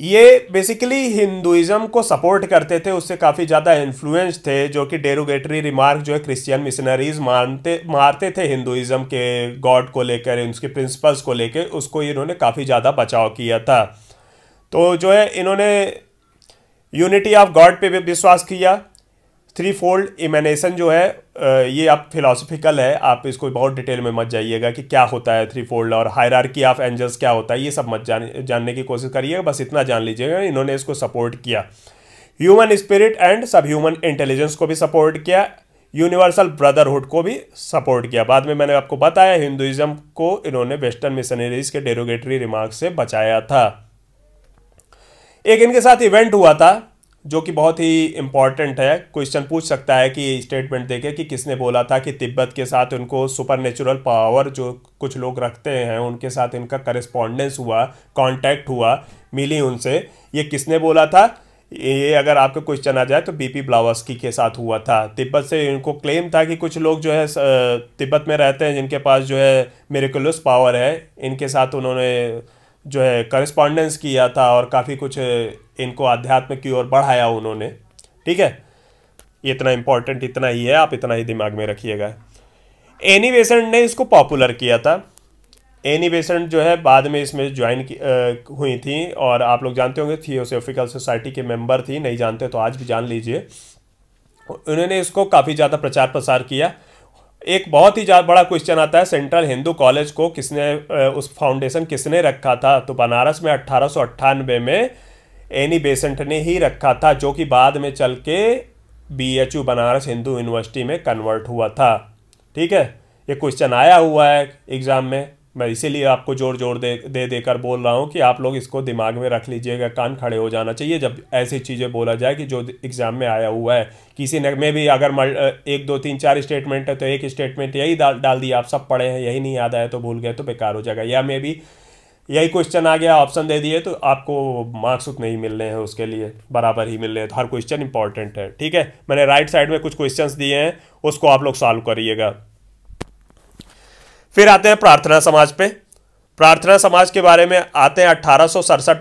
ये बेसिकली हिंदुज़म को सपोर्ट करते थे उससे काफ़ी ज़्यादा इन्फ्लुएंस थे जो कि डेरोगेटरी रिमार्क जो है क्रिश्चियन मिशनरीज मानते मारते थे हिंदुज़म के गॉड को लेकर उसके प्रिंसिपल्स को लेकर उसको इन्होंने काफ़ी ज़्यादा बचाव किया था तो जो है इन्होंने यूनिटी ऑफ गॉड पे भी विश्वास किया थ्री फोल्ड इमेनेशन जो है ये आप फिलोसफिकल है आप इसको बहुत डिटेल में मत जाइएगा कि क्या होता है थ्री फोल्ड और हायरार्की ऑफ एंजल्स क्या होता है ये सब मत जान जानने की कोशिश करिएगा बस इतना जान लीजिएगा इन्होंने इसको सपोर्ट किया ह्यूमन स्पिरिट एंड सब ह्यूमन इंटेलिजेंस को भी सपोर्ट किया यूनिवर्सल ब्रदरहुड को भी सपोर्ट किया बाद में मैंने आपको बताया हिंदुइज्म को इन्होंने वेस्टर्न मिशनरीज के डेरोगेटरी रिमार्क से बचाया था एक इनके साथ इवेंट हुआ था जो कि बहुत ही इम्पॉर्टेंट है क्वेश्चन पूछ सकता है कि स्टेटमेंट देखे कि किसने बोला था कि तिब्बत के साथ उनको सुपर नेचुरल पावर जो कुछ लोग रखते हैं उनके साथ इनका करस्पॉन्डेंस हुआ कॉन्टैक्ट हुआ मिली उनसे ये किसने बोला था ये अगर आपका क्वेश्चन आ जाए तो बीपी ब्लावस्की के साथ हुआ था तिब्बत से इनको क्लेम था कि कुछ लोग जो है तिब्बत में रहते हैं जिनके पास जो है मेरिकुलस पावर है इनके साथ उन्होंने जो है करस्पॉन्डेंस किया था और काफ़ी कुछ इनको अध्यात्म की ओर बढ़ाया उन्होंने ठीक है इतना इंपॉर्टेंट इतना ही है आप इतना ही दिमाग में रखिएगा एनी बेसेंट ने इसको पॉपुलर किया था एनी बेसेंट जो है बाद में इसमें ज्वाइन हुई थी और आप लोग जानते होंगे थियोसोफिकल सोसाइटी के मेंबर थी नहीं जानते तो आज भी जान लीजिए उन्होंने इसको काफ़ी ज़्यादा प्रचार प्रसार किया एक बहुत ही ज़्यादा बड़ा क्वेश्चन आता है सेंट्रल हिंदू कॉलेज को किसने उस फाउंडेशन किसने रखा था तो बनारस में अट्ठारह में एनी बेसेंट ने ही रखा था जो कि बाद में चल के B H U Banaras Hindu university में कन्वर्ट हुआ था ठीक है ये क्वेश्चन आया हुआ है एग्ज़ाम में मैं इसीलिए आपको जोर जोर दे दे देकर बोल रहा हूँ कि आप लोग इसको दिमाग में रख लीजिएगा कान खड़े हो जाना चाहिए जब ऐसी चीज़ें बोला जाए कि जो एग्ज़ाम में आया हुआ है किसी ने में भी अगर मल एक दो तीन चार स्टेटमेंट है तो एक स्टेटमेंट यही डाल डाल दिया आप सब पढ़े हैं यही नहीं याद आया तो भूल गए तो बेकार हो जाएगा या मे भी यही क्वेश्चन आ गया ऑप्शन दे दिए तो आपको मार्क्स उतने ही मिलने हैं उसके लिए बराबर ही मिल रहे हैं तो हर क्वेश्चन इंपॉर्टेंट है ठीक है मैंने राइट साइड में कुछ क्वेश्चंस दिए हैं उसको आप लोग सॉल्व करिएगा फिर आते हैं प्रार्थना समाज पे प्रार्थना समाज के बारे में आते हैं अट्ठारह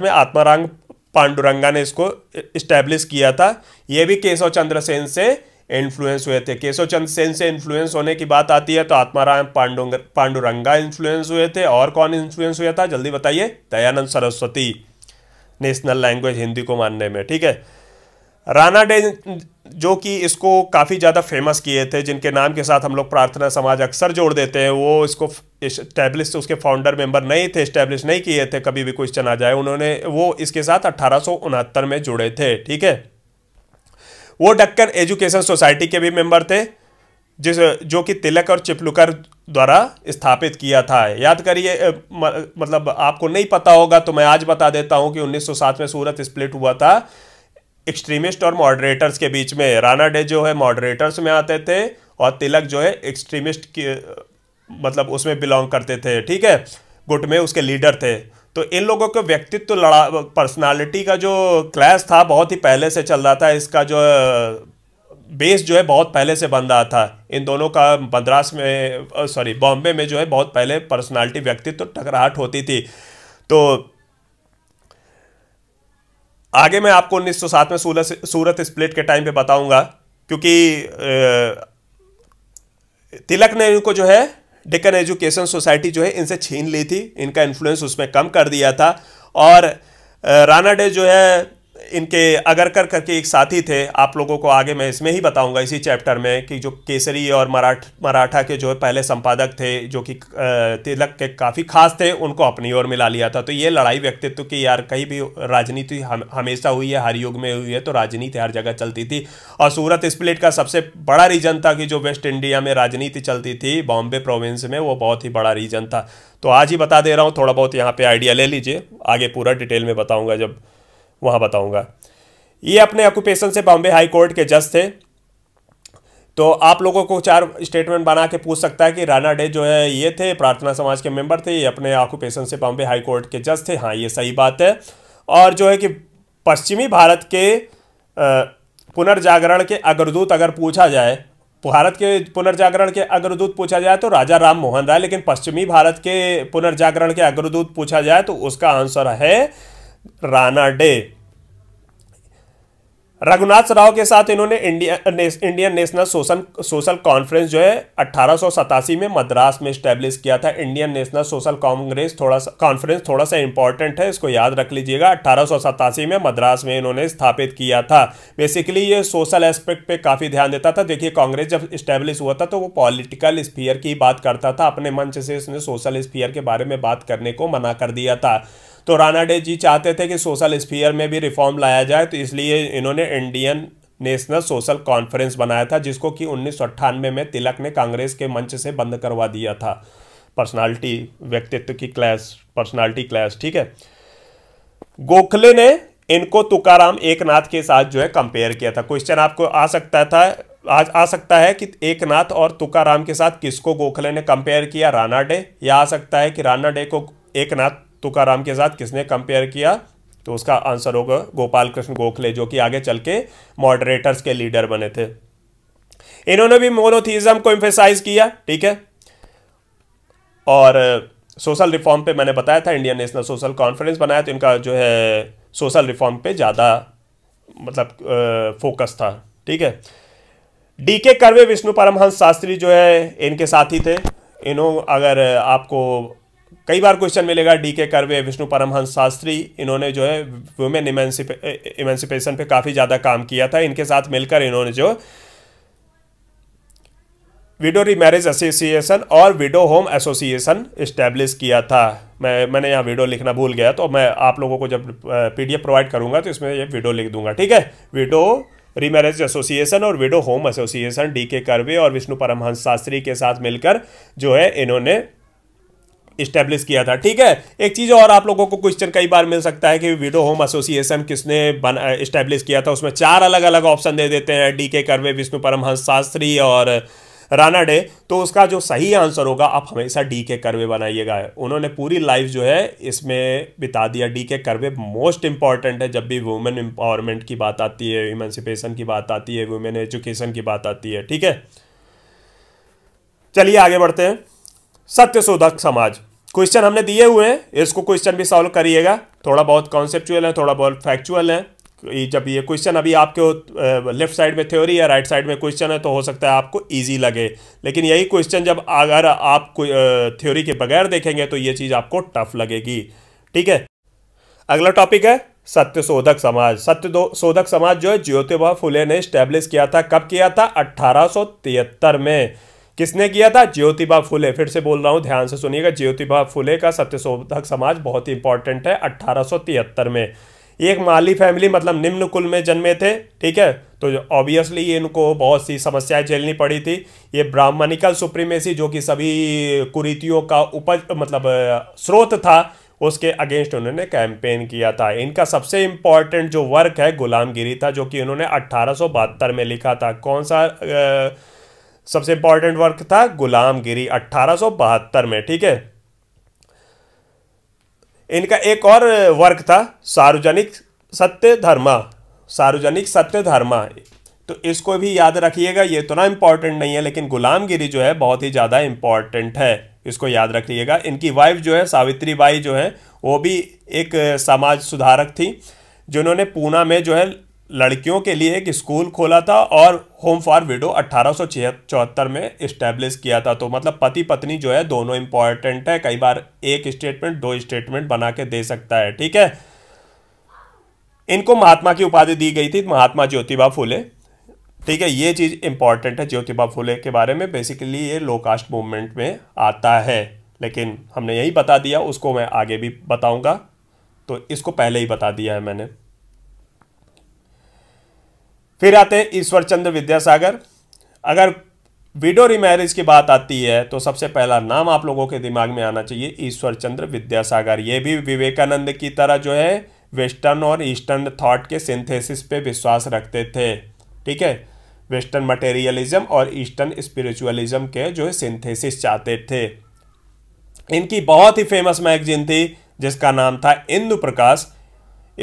में आत्मारांग पांडुरंगा ने इसको इस्टेब्लिश किया था ये भी केशव चंद्र सेन से इन्फ्लुएंस हुए थे केशवचंद सेन से इन्फ्लुएंस होने की बात आती है तो आत्माराम पांडुरंग पांडुरंगा इन्फ्लुएंस हुए थे और कौन इन्फ्लुएंस हुआ था जल्दी बताइए दयानंद सरस्वती नेशनल लैंग्वेज हिंदी को मानने में ठीक है राणा डे जो कि इसको काफ़ी ज़्यादा फेमस किए थे जिनके नाम के साथ हम लोग प्रार्थना समाज अक्सर जोड़ देते हैं वो इसको इस्टेब्लिश उसके फाउंडर मेंबर नहीं थे इस्टेब्लिश नहीं किए थे कभी भी क्वेश्चन आ जाए उन्होंने वो इसके साथ अट्ठारह में जुड़े थे ठीक है वो डक्कन एजुकेशन सोसाइटी के भी मेंबर थे जिस जो कि तिलक और चिपलुकर द्वारा स्थापित किया था याद करिए मतलब आपको नहीं पता होगा तो मैं आज बता देता हूँ कि 1907 में सूरत स्प्लिट हुआ था एक्सट्रीमिस्ट और मॉडरेटर्स के बीच में राणा डे जो है मॉडरेटर्स में आते थे और तिलक जो है एक्सट्रीमिस्ट की मतलब उसमें बिलोंग करते थे ठीक है गुट में उसके लीडर थे तो इन लोगों के व्यक्तित्व लड़ा पर्सनालिटी का जो क्लैश था बहुत ही पहले से चल रहा था इसका जो बेस जो है बहुत पहले से बन रहा था इन दोनों का मद्रास में सॉरी बॉम्बे में जो है बहुत पहले पर्सनालिटी व्यक्तित्व टकराहट होती थी तो आगे मैं आपको 1907 में सूरत सूरत स्प्लिट के टाइम पे बताऊंगा क्योंकि तिलक ने इनको जो है डेकन एजुकेशन सोसाइटी जो है इनसे छीन ली थी इनका इन्फ्लुएंस उसमें कम कर दिया था और राना डे जो है इनके अगरकर करके एक साथी थे आप लोगों को आगे मैं इसमें ही बताऊंगा इसी चैप्टर में कि जो केसरी और मराठ मराठा के जो पहले संपादक थे जो कि तिलक के काफ़ी खास थे उनको अपनी ओर मिला लिया था तो ये लड़ाई व्यक्तित्व की यार कहीं भी राजनीति हम, हमेशा हुई है हर युग में हुई है तो राजनीति हर जगह चलती थी और सूरत स्प्लिट का सबसे बड़ा रीजन था कि जो वेस्ट इंडिया में राजनीति चलती थी बॉम्बे प्रोविंस में वो बहुत ही बड़ा रीजन था तो आज ही बता दे रहा हूँ थोड़ा बहुत यहाँ पर आइडिया ले लीजिए आगे पूरा डिटेल में बताऊँगा जब वहाँ बताऊँगा ये अपने ऑक्यूपेशन से बॉम्बे हाई कोर्ट के जज थे तो आप लोगों को चार स्टेटमेंट बना के पूछ सकता है कि राणा डे जो है ये थे प्रार्थना समाज के मेंबर थे ये अपने ऑक्यूपेशन से बॉम्बे हाई कोर्ट के जज थे हाँ ये सही बात है और जो है कि पश्चिमी भारत के पुनर्जागरण के अग्रदूत अगर पूछा जाए भारत के पुनर्जागरण के अग्रदूत पूछा जाए तो राजा राम मोहन राय लेकिन पश्चिमी भारत के पुनर्जागरण के अग्रदूत पूछा जाए तो उसका आंसर है राना डे रघुनाथ राव के साथ इन्होंने India Indian national social social conference जो है अट्ठारह में मद्रास में स्टैब्लिश किया था इंडियन नेशनल सोशल कांग्रेस थोड़ा सा कॉन्फ्रेंस थोड़ा सा इंपॉर्टेंट है इसको याद रख लीजिएगा अट्ठारह में मद्रास में इन्होंने स्थापित किया था बेसिकली ये सोशल एस्पेक्ट पर काफ़ी ध्यान देता था देखिए कांग्रेस जब स्टैब्लिश हुआ था तो वो पॉलिटिकल स्फीयर की बात करता था अपने मंच से इसने सोशल स्फीयर के बारे में बात करने को मना कर दिया था तो राणा डे जी चाहते थे कि सोशल स्फीयर में भी रिफॉर्म लाया जाए तो इसलिए इन्होंने इंडियन नेशनल सोशल कॉन्फ्रेंस बनाया था जिसको कि उन्नीस में तिलक ने कांग्रेस के मंच से बंद करवा दिया था पर्सनालिटी व्यक्तित्व की क्लैश पर्सनालिटी क्लैश ठीक है गोखले ने इनको तुकाराम एकनाथ के साथ जो है कंपेयर किया था क्वेश्चन आपको आ सकता था आज आ सकता है कि एकनाथ और तुकाराम के साथ किसको गोखले ने कंपेयर किया राणा डे या आ सकता है कि राणा डे को एकनाथ तुकाराम के साथ किसने कंपेयर किया तो उसका आंसर होगा गोपाल कृष्ण गोखले जो कि आगे चल के मॉडरेटर्स के लीडर बने थे इन्होंने भी मोनोथीजम को इम्फेसाइज किया ठीक है और सोशल uh, रिफॉर्म पे मैंने बताया था इंडियन नेशनल सोशल कॉन्फ्रेंस बनाया तो इनका जो है सोशल रिफॉर्म पे ज़्यादा मतलब फोकस uh, था ठीक है डी के करवे विष्णु परमहंस शास्त्री जो है इनके साथी थे इन्हों अगर आपको कई बार क्वेश्चन मिलेगा डी के करवे विष्णु परमहंस शास्त्री इन्होंने जो है वुमेन इमेंसिपे इमेंसिपेशन पे काफ़ी ज़्यादा काम किया था इनके साथ मिलकर इन्होंने जो विडो री मैरिज एसोसिएशन और विडो होम एसोसिएशन इस्टेब्लिश किया था मैं मैंने यहाँ विडो लिखना भूल गया तो मैं आप लोगों को जब पीडीएफ प्रोवाइड करूँगा तो इसमें ये विडो लिख दूंगा ठीक है विडो रीमैरिज एसोसिएशन और widow home association D K Karve और विष्णु परमहंस शास्त्री के साथ मिलकर जो है इन्होंने इस्टेब्लिश किया था ठीक है एक चीज़ और आप लोगों को क्वेश्चन कई बार मिल सकता है कि विडो होम एसोसिएशन किसने इस्टेब्लिश किया था उसमें चार अलग अलग ऑप्शन दे देते हैं डी के करवे विष्णु परमहंस शास्त्री और राना डे तो उसका जो सही आंसर होगा आप हमेशा डी के करवे बनाइएगा उन्होंने पूरी लाइफ जो है इसमें बिता दिया डी के करवे मोस्ट इंपॉर्टेंट है जब भी वुमेन एम्पावरमेंट की बात आती है इमेंसिपेशन की बात आती है वुमेन एजुकेशन की बात आती है ठीक है चलिए आगे बढ़ते हैं सत्यशोधक समाज क्वेश्चन हमने दिए हुए हैं इसको क्वेश्चन भी सॉल्व करिएगा थोड़ा बहुत कॉन्सेप्चुअल है थोड़ा बहुत फैक्चुअल है जब ये क्वेश्चन अभी आपके लेफ्ट साइड में थ्योरी या राइट साइड में क्वेश्चन है तो हो सकता है आपको इजी लगे लेकिन यही क्वेश्चन जब अगर आप थ्योरी के बगैर देखेंगे तो ये चीज़ आपको टफ लगेगी ठीक है अगला टॉपिक है सत्य शोधक समाज सत्य शोधक समाज जो है ज्योतिबा फुले ने स्टैब्लिश किया था कब किया था अट्ठारह में किसने किया था ज्योतिबा फुले फिर से बोल रहा हूँ ध्यान से सुनिएगा ज्योतिबा फुले का सत्यशोधक समाज बहुत ही इंपॉर्टेंट है अट्ठारह में एक माली फैमिली मतलब निम्न कुल में जन्मे थे ठीक है तो ऑब्वियसली इनको बहुत सी समस्याएं झेलनी पड़ी थी ये ब्राह्मणिकल सुप्रीमेसी जो कि सभी कुरीतियों का उपज मतलब स्रोत था उसके अगेंस्ट उन्होंने कैंपेन किया था इनका सबसे इम्पॉर्टेंट जो वर्क है गुलामगिरी था जो कि उन्होंने अट्ठारह में लिखा था कौन सा आ, सबसे इंपॉर्टेंट वर्क था गुलामगिरी 1872 में ठीक है इनका एक और वर्क था सार्वजनिक सत्य धर्मा सार्वजनिक सत्य धर्मा तो इसको भी याद रखिएगा ये तो ना नहीं है लेकिन गुलामगिरी जो है बहुत ही ज़्यादा इंपॉर्टेंट है इसको याद रखिएगा इनकी वाइफ जो है सावित्री बाई जो है वो भी एक समाज सुधारक थी जिन्होंने पूना में जो है लड़कियों के लिए एक स्कूल खोला था और होम फॉर विडो अट्ठारह में इस्टेब्लिश किया था तो मतलब पति पत्नी जो है दोनों इंपॉर्टेंट है कई बार एक स्टेटमेंट दो स्टेटमेंट बना के दे सकता है ठीक है इनको महात्मा की उपाधि दी गई थी महात्मा ज्योतिबा फूले ठीक है ये चीज़ इंपॉर्टेंट है ज्योतिबा फूले के बारे में बेसिकली ये लो कास्ट मूवमेंट में आता है लेकिन हमने यही बता दिया उसको मैं आगे भी बताऊंगा तो इसको पहले ही बता दिया है मैंने फिर आते हैं ईश्वर चंद्र विद्यासागर अगर विडो रिमैरिज की बात आती है तो सबसे पहला नाम आप लोगों के दिमाग में आना चाहिए ईश्वर चंद्र विद्यासागर ये भी विवेकानंद की तरह जो है वेस्टर्न और ईस्टर्न थॉट के सिंथेसिस पे विश्वास रखते थे ठीक है वेस्टर्न मटेरियलिज्म और ईस्टर्न स्पिरिचुअलिज्म के जो है सिंथेसिस चाहते थे इनकी बहुत ही फेमस मैगजीन थी जिसका नाम था इंदु प्रकाश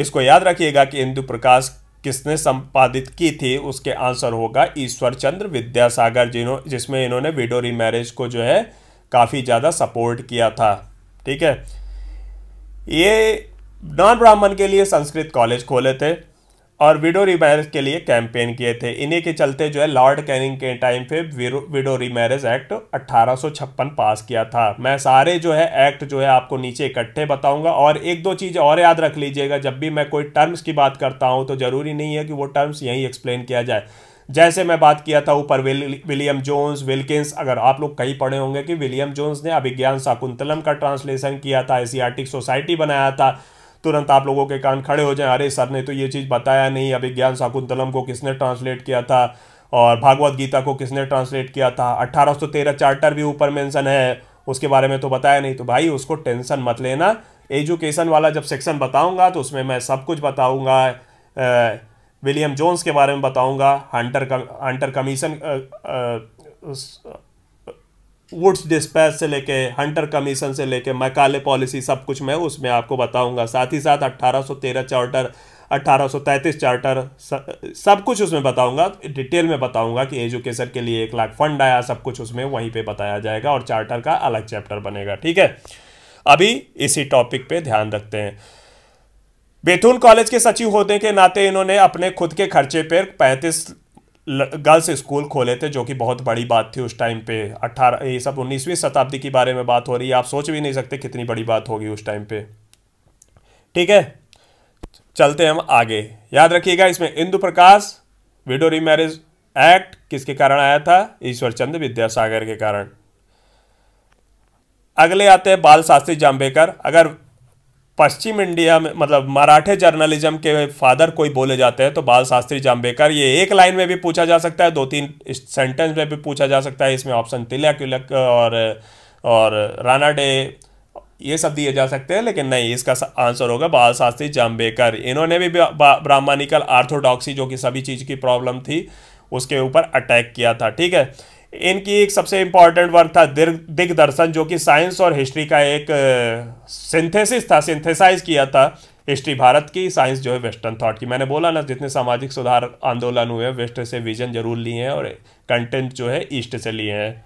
इसको याद रखिएगा कि इंदु प्रकाश किसने संपादित की थी उसके आंसर होगा ईश्वर चंद्र विद्यासागर जिन्हों जिसमें इन्होंने विडो मैरिज को जो है काफ़ी ज़्यादा सपोर्ट किया था ठीक है ये नॉन ब्राह्मण के लिए संस्कृत कॉलेज खोले थे और विडो रिमैरिज के लिए कैंपेन किए थे इन्हीं के चलते जो है लॉर्ड कैनिंग के टाइम पे विडो रिमैरिज एक्ट 1856 पास किया था मैं सारे जो है एक्ट जो है आपको नीचे इकट्ठे बताऊंगा और एक दो चीज़ और याद रख लीजिएगा जब भी मैं कोई टर्म्स की बात करता हूँ तो ज़रूरी नहीं है कि वो टर्म्स यहीं एक्सप्लेन किया जाए जैसे मैं बात किया था ऊपर विलियम जोन्स विल्किंस अगर आप लोग कहीं पढ़े होंगे कि विलियम जोन्स ने अभिज्ञान शाकुंतलम का ट्रांसलेशन किया था एसियाटिक सोसाइटी बनाया था तुरंत आप लोगों के कान खड़े हो जाए अरे सर ने तो ये चीज़ बताया नहीं अभिज्ञान शाकुंतलम को किसने ट्रांसलेट किया था और भागवत गीता को किसने ट्रांसलेट किया था अट्ठारह चार्टर भी ऊपर मेंशन है उसके बारे में तो बताया नहीं तो भाई उसको टेंशन मत लेना एजुकेशन वाला जब सेक्शन बताऊंगा तो उसमें मैं सब कुछ बताऊंगा विलियम जोन्स के बारे में बताऊंगा हंटर कम, हंटर कमीशन वुड्स डिस्पैच से लेके हंटर कमीशन से लेके मैकाले पॉलिसी सब कुछ मैं उसमें आपको बताऊंगा साथ ही साथ 1813 चार्टर 1833 चार्टर सब कुछ उसमें बताऊंगा डिटेल में बताऊंगा कि एजुकेशन के लिए एक लाख फंड आया सब कुछ उसमें वहीं पे बताया जाएगा और चार्टर का अलग चैप्टर बनेगा ठीक है अभी इसी टॉपिक पे ध्यान रखते हैं बेथून कॉलेज के सचिव होने के नाते इन्होंने अपने खुद के खर्चे पर पैंतीस गर्ल्स स्कूल खोले थे जो कि बहुत बड़ी बात थी उस टाइम पे अट्ठारह ये सब उन्नीसवीं शताब्दी के बारे में बात हो रही है आप सोच भी नहीं सकते कितनी बड़ी बात होगी उस टाइम पे ठीक है चलते हम आगे याद रखिएगा इसमें Indu Prakash widow remarriage act किसके कारण आया था ईश्वरचंद विद्यासागर के कारण अगले आते हैं बाल शास्त्री जाम्बेकर अगर पश्चिम इंडिया में मतलब मराठे जर्नलिज्म के फादर कोई बोले जाते हैं तो बाल शास्त्री जाम्बेकर ये एक लाइन में भी पूछा जा सकता है दो तीन सेंटेंस में भी पूछा जा सकता है इसमें ऑप्शन तिलक विलक और और राणा डे ये सब दिए जा सकते हैं लेकिन नहीं इसका आंसर होगा बाल शास्त्री जाम्बेकर इन्होंने भी ब्राह्मणिकल आर्थोडॉक्सी जो कि सभी चीज़ की प्रॉब्लम थी उसके ऊपर अटैक किया था ठीक है इनकी एक सबसे इंपॉर्टेंट वर्क था दिग्दर्शन जो कि साइंस और हिस्ट्री का एक सिंथेसिस था सिंथेसाइज किया था हिस्ट्री भारत की साइंस जो है वेस्टर्न थॉट की मैंने बोला ना जितने सामाजिक सुधार आंदोलन हुए हैं वेस्ट से विजन जरूर लिए हैं और कंटेंट जो है ईस्ट से लिए हैं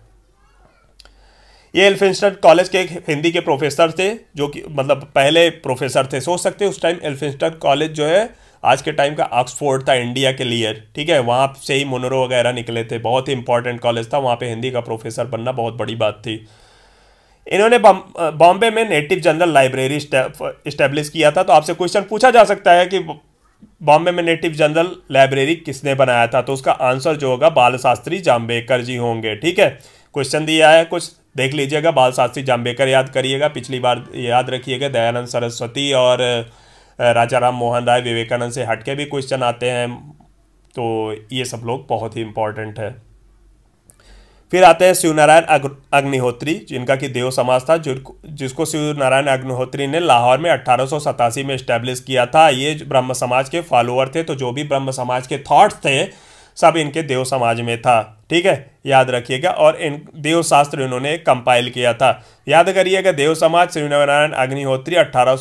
ये एल्फिंस्टन कॉलेज के एक हिंदी के प्रोफेसर थे जो कि मतलब पहले प्रोफेसर थे सोच सकते उस टाइम एल्फिंस्टन कॉलेज जो है आज के टाइम का ऑक्सफोर्ड था इंडिया के लिए ठीक है वहाँ से ही मोनरो वगैरह निकले थे बहुत ही इंपॉर्टेंट कॉलेज था वहाँ पे हिंदी का प्रोफेसर बनना बहुत बड़ी बात थी इन्होंने बॉम्बे में नेटिव जनरल लाइब्रेरी इस्टेब्लिश किया था तो आपसे क्वेश्चन पूछा जा सकता है कि बॉम्बे में नेटिव जनरल लाइब्रेरी किसने बनाया था तो उसका आंसर जो होगा बाल शास्त्री जाम्बेकर जी होंगे ठीक है क्वेश्चन दिया है कुछ देख लीजिएगा बाल शास्त्री जाम्बेकर याद करिएगा पिछली बार याद रखिएगा दयानंद सरस्वती और राजा राम मोहन राय विवेकानंद से हटके भी क्वेश्चन आते हैं तो ये सब लोग बहुत ही इम्पोर्टेंट है फिर आते हैं शिवनारायण अग्निहोत्री जिनका कि देव समाज था जिसको शिवनारायण अग्निहोत्री ने लाहौर में अट्ठारह में इस्टेब्लिश किया था ये ब्रह्म समाज के फॉलोअर थे तो जो भी ब्रह्म समाज के थॉट्स थे सब इनके देव समाज में था ठीक है याद रखिएगा और इन देव शास्त्र इन्होंने कंपाइल किया था याद करिएगा देव समाज श्रीनारायण अग्निहोत्री अट्ठारह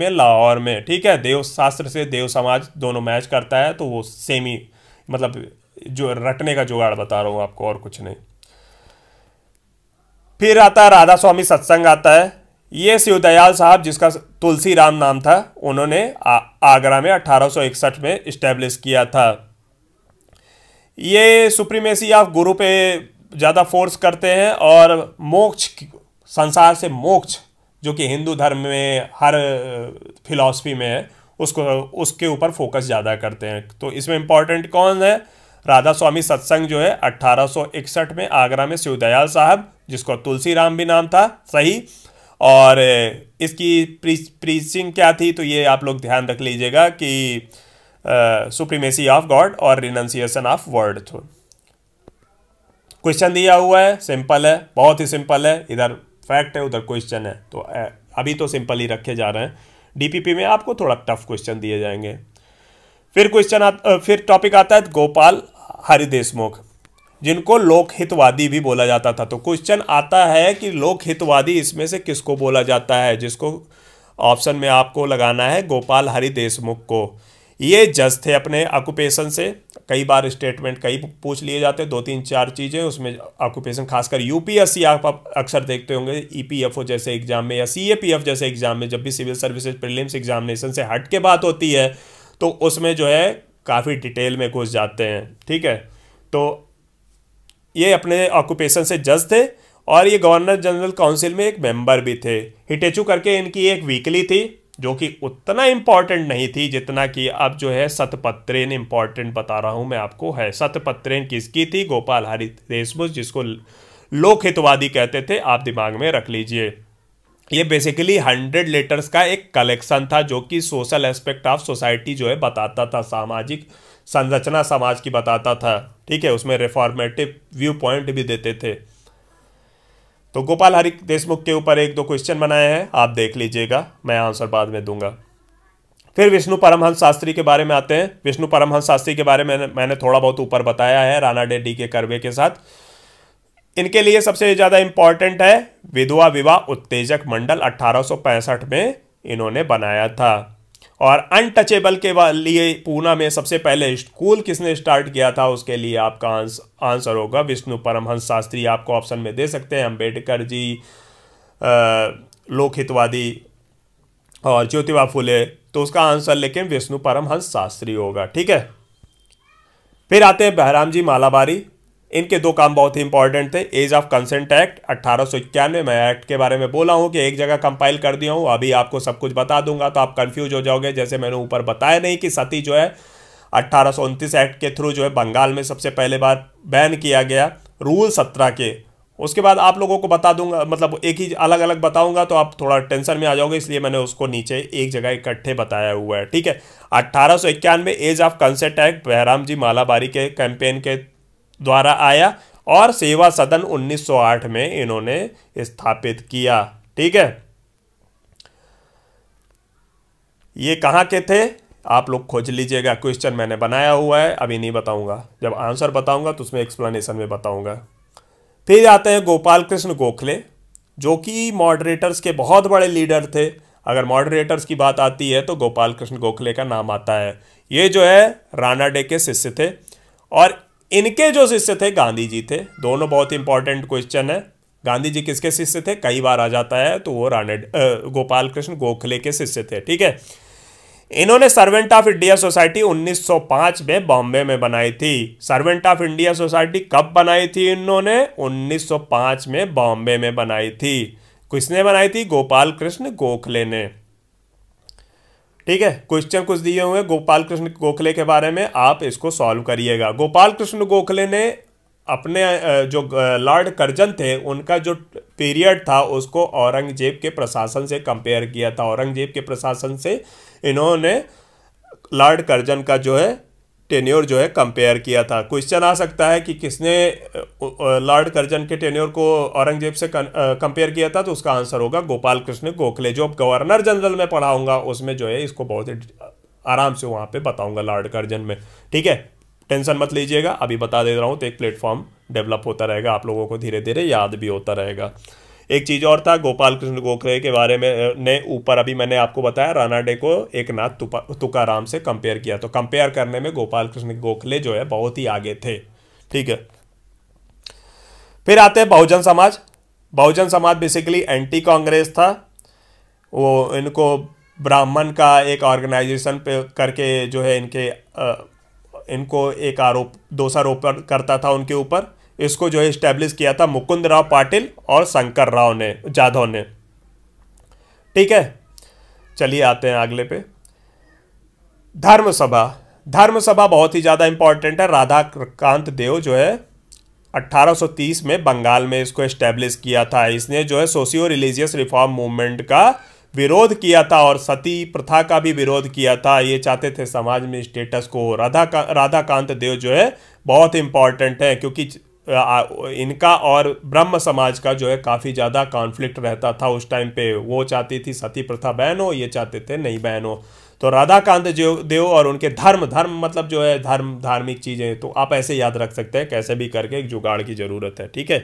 में लाहौर में ठीक है देव शास्त्र से देव समाज दोनों मैच करता है तो वो सेमी मतलब जो रटने का जुगाड़ बता रहा हूँ आपको और कुछ नहीं फिर आता है राधा स्वामी सत्संग आता है ये शिवदयाल साहब जिसका तुलसी राम नाम था उन्होंने आगरा में 1861 में इस्टेब्लिश किया था ये सुप्रीमेसी ऑफ गुरु पे ज़्यादा फोर्स करते हैं और मोक्ष संसार से मोक्ष जो कि हिंदू धर्म में हर फिलॉसफी में है उसको उसके ऊपर फोकस ज़्यादा करते हैं तो इसमें इम्पॉर्टेंट कौन है राधा स्वामी सत्संग जो है 1861 में आगरा में शिवदयाल साहब जिसको तुलसी राम भी नाम था सही और इसकी प्रीचिंग क्या थी तो ये आप लोग ध्यान रख लीजिएगा कि सुप्रीमेसी ऑफ गॉड और renunciation of world through question दिया हुआ है सिंपल है बहुत ही सिंपल है इधर फैक्ट है उधर क्वेश्चन है तो अभी तो सिंपल ही रखे जा रहे हैं डीपीपी में आपको थोड़ा टफ क्वेश्चन दिए जाएंगे फिर क्वेश्चन फिर टॉपिक आता है गोपाल हरिदेशमुख जिनको लोकहितवादी भी बोला जाता था तो क्वेश्चन आता है कि लोकहितवादी इसमें से किसको बोला जाता है जिसको ऑप्शन में आपको लगाना है गोपाल हरिदेशमुख को ये जज थे अपने ऑक्यूपेशन से कई बार स्टेटमेंट कई पूछ लिए जाते हैं दो तीन चार चीज़ें उसमें ऑक्यूपेशन खासकर यूपीएससी आप अक्सर देखते होंगे ईपीएफओ e जैसे एग्जाम में या सीएपीएफ जैसे एग्जाम में जब भी सिविल सर्विसेज प्रिलिम्स एग्जामिनेशन से हट के बात होती है तो उसमें जो है काफ़ी डिटेल में घुस जाते हैं ठीक है तो ये अपने ऑक्यूपेशन से जज थे और ये गवर्नर जनरल काउंसिल में एक मेंबर भी थे हिटेचू करके इनकी एक वीकली थी जो कि उतना इम्पॉर्टेंट नहीं थी जितना कि अब जो है सतपत्रेन इम्पॉर्टेंट बता रहा हूँ मैं आपको है सतपत्रेन किसकी थी गोपाल हरि देशमुख जिसको लोक हितवादी कहते थे आप दिमाग में रख लीजिए ये बेसिकली हंड्रेड लेटर्स का एक कलेक्शन था जो कि सोशल एस्पेक्ट ऑफ सोसाइटी जो है बताता था सामाजिक संरचना समाज की बताता था ठीक है उसमें रिफॉर्मेटिव व्यू पॉइंट भी देते थे तो गोपाल हरिक देशमुख के ऊपर एक दो क्वेश्चन बनाए हैं आप देख लीजिएगा मैं आंसर बाद में दूंगा फिर विष्णु परमहंस शास्त्री के बारे में आते हैं विष्णु परमहंस शास्त्री के बारे में मैंने थोड़ा बहुत ऊपर बताया है राणा डेडी के करवे के साथ इनके लिए सबसे ज़्यादा इंपॉर्टेंट है विधवा विवाह उत्तेजक मंडल अट्ठारह में इन्होंने बनाया था और अनटचेबल के लिए पूना में सबसे पहले स्कूल किसने स्टार्ट किया था उसके लिए आपका आंसर होगा विष्णु परमहंस शास्त्री आपको ऑप्शन में दे सकते हैं अम्बेडकर जी लोकहितवादी और ज्योतिबा फुले तो उसका आंसर लेकिन विष्णु परमहंस शास्त्री होगा ठीक है फिर आते हैं बहराम जी मालाबारी इनके दो काम बहुत ही इंपॉर्टेंट थे एज ऑफ कंसेंट एक्ट अट्ठारह मैं एक्ट के बारे में बोला हूँ कि एक जगह कंपाइल कर दिया हूँ अभी आपको सब कुछ बता दूंगा तो आप कन्फ्यूज हो जाओगे जैसे मैंने ऊपर बताया नहीं कि सती जो है अट्ठारह एक्ट के थ्रू जो है बंगाल में सबसे पहले बार बैन किया गया रूल सत्रह के उसके बाद आप लोगों को बता दूंगा मतलब एक ही अलग अलग बताऊंगा तो आप थोड़ा टेंशन में आ जाओगे इसलिए मैंने उसको नीचे एक जगह इकट्ठे बताया हुआ है ठीक है अट्ठारह age of consent act Behramji Malabari के कैंपेन के द्वारा आया और सेवा सदन 1908 में इन्होंने स्थापित किया ठीक है ये कहां के थे आप लोग खोज लीजिएगा क्वेश्चन मैंने बनाया हुआ है अभी नहीं बताऊंगा जब आंसर बताऊंगा तो उसमें एक्सप्लेनेशन में बताऊंगा फिर आते हैं गोपाल कृष्ण गोखले जो कि मॉडरेटर्स के बहुत बड़े लीडर थे अगर मॉडरेटर्स की बात आती है तो गोपाल कृष्ण गोखले का नाम आता है ये जो है राणा डे के शिष्य थे और इनके जो शिष्य थे गांधी जी थे दोनों बहुत इंपॉर्टेंट क्वेश्चन है गांधी जी किसके शिष्य थे कई बार आ जाता है तो वो राणे गोपाल कृष्ण गोखले के शिष्य थे ठीक है इन्होंने सर्वेंट ऑफ इंडिया सोसाइटी 1905 में बॉम्बे में बनाई थी सर्वेंट ऑफ इंडिया सोसाइटी कब बनाई थी इन्होंने 1905 में बॉम्बे में बनाई थी किसने बनाई थी गोपाल कृष्ण गोखले ने ठीक है क्वेश्चन कुछ दिए हुए हैं गोपाल कृष्ण गोखले के बारे में आप इसको सॉल्व करिएगा गोपाल कृष्ण गोखले ने अपने जो लॉर्ड करजन थे उनका जो पीरियड था उसको औरंगजेब के प्रशासन से कंपेयर किया था औरंगजेब के प्रशासन से इन्होंने लॉर्ड कर्जन का जो है टेन्योर जो है कंपेयर किया था क्वेश्चन आ सकता है कि किसने लॉर्ड कर्जन के टेन्योर को औरंगजेब से कंपेयर किया था तो उसका आंसर होगा गोपाल कृष्ण गोखले जो गवर्नर जनरल में पढ़ाऊंगा उसमें जो है इसको बहुत आराम से वहाँ पे बताऊंगा लॉर्ड कर्जन में ठीक है टेंशन मत लीजिएगा अभी बता दे रहा हूँ तो एक प्लेटफॉर्म डेवलप होता रहेगा आप लोगों को धीरे धीरे याद भी होता रहेगा एक चीज़ और था गोपाल कृष्ण गोखले के बारे में ने ऊपर अभी मैंने आपको बताया रानाडे को एक नाथ तुकाराम से कंपेयर किया तो कंपेयर करने में गोपाल कृष्ण गोखले जो है बहुत ही आगे थे ठीक है फिर आते हैं बहुजन समाज बहुजन समाज बेसिकली एंटी कांग्रेस था वो इनको ब्राह्मण का एक ऑर्गेनाइजेशन पे करके जो है इनके आ, इनको एक आरोप दोषारोपण करता था उनके ऊपर इसको जो है इस्टेब्लिश किया था मुकुंद राव पाटिल और शंकर राव ने जाधव ने ठीक है चलिए आते हैं अगले पे धर्म सभा धर्म सभा बहुत ही ज़्यादा इंपॉर्टेंट है राधाकांत देव जो है 1830 में बंगाल में इसको इस्टेब्लिश किया था इसने जो है सोशियो रिलीजियस रिफॉर्म मूवमेंट का विरोध किया था और सती प्रथा का भी विरोध किया था ये चाहते थे समाज में स्टेटस को राधा का राधाकांत देव जो है बहुत इंपॉर्टेंट है क्योंकि इनका और ब्रह्म समाज का जो है काफ़ी ज़्यादा कॉन्फ्लिक्ट रहता था उस टाइम पे वो चाहती थी सती प्रथा बहन हो ये चाहते थे नहीं बहन हो तो राधाकांत जो देव और उनके धर्म धर्म मतलब जो है धर्म धार्मिक चीज़ें तो आप ऐसे याद रख सकते हैं कैसे भी करके एक जुगाड़ की ज़रूरत है ठीक है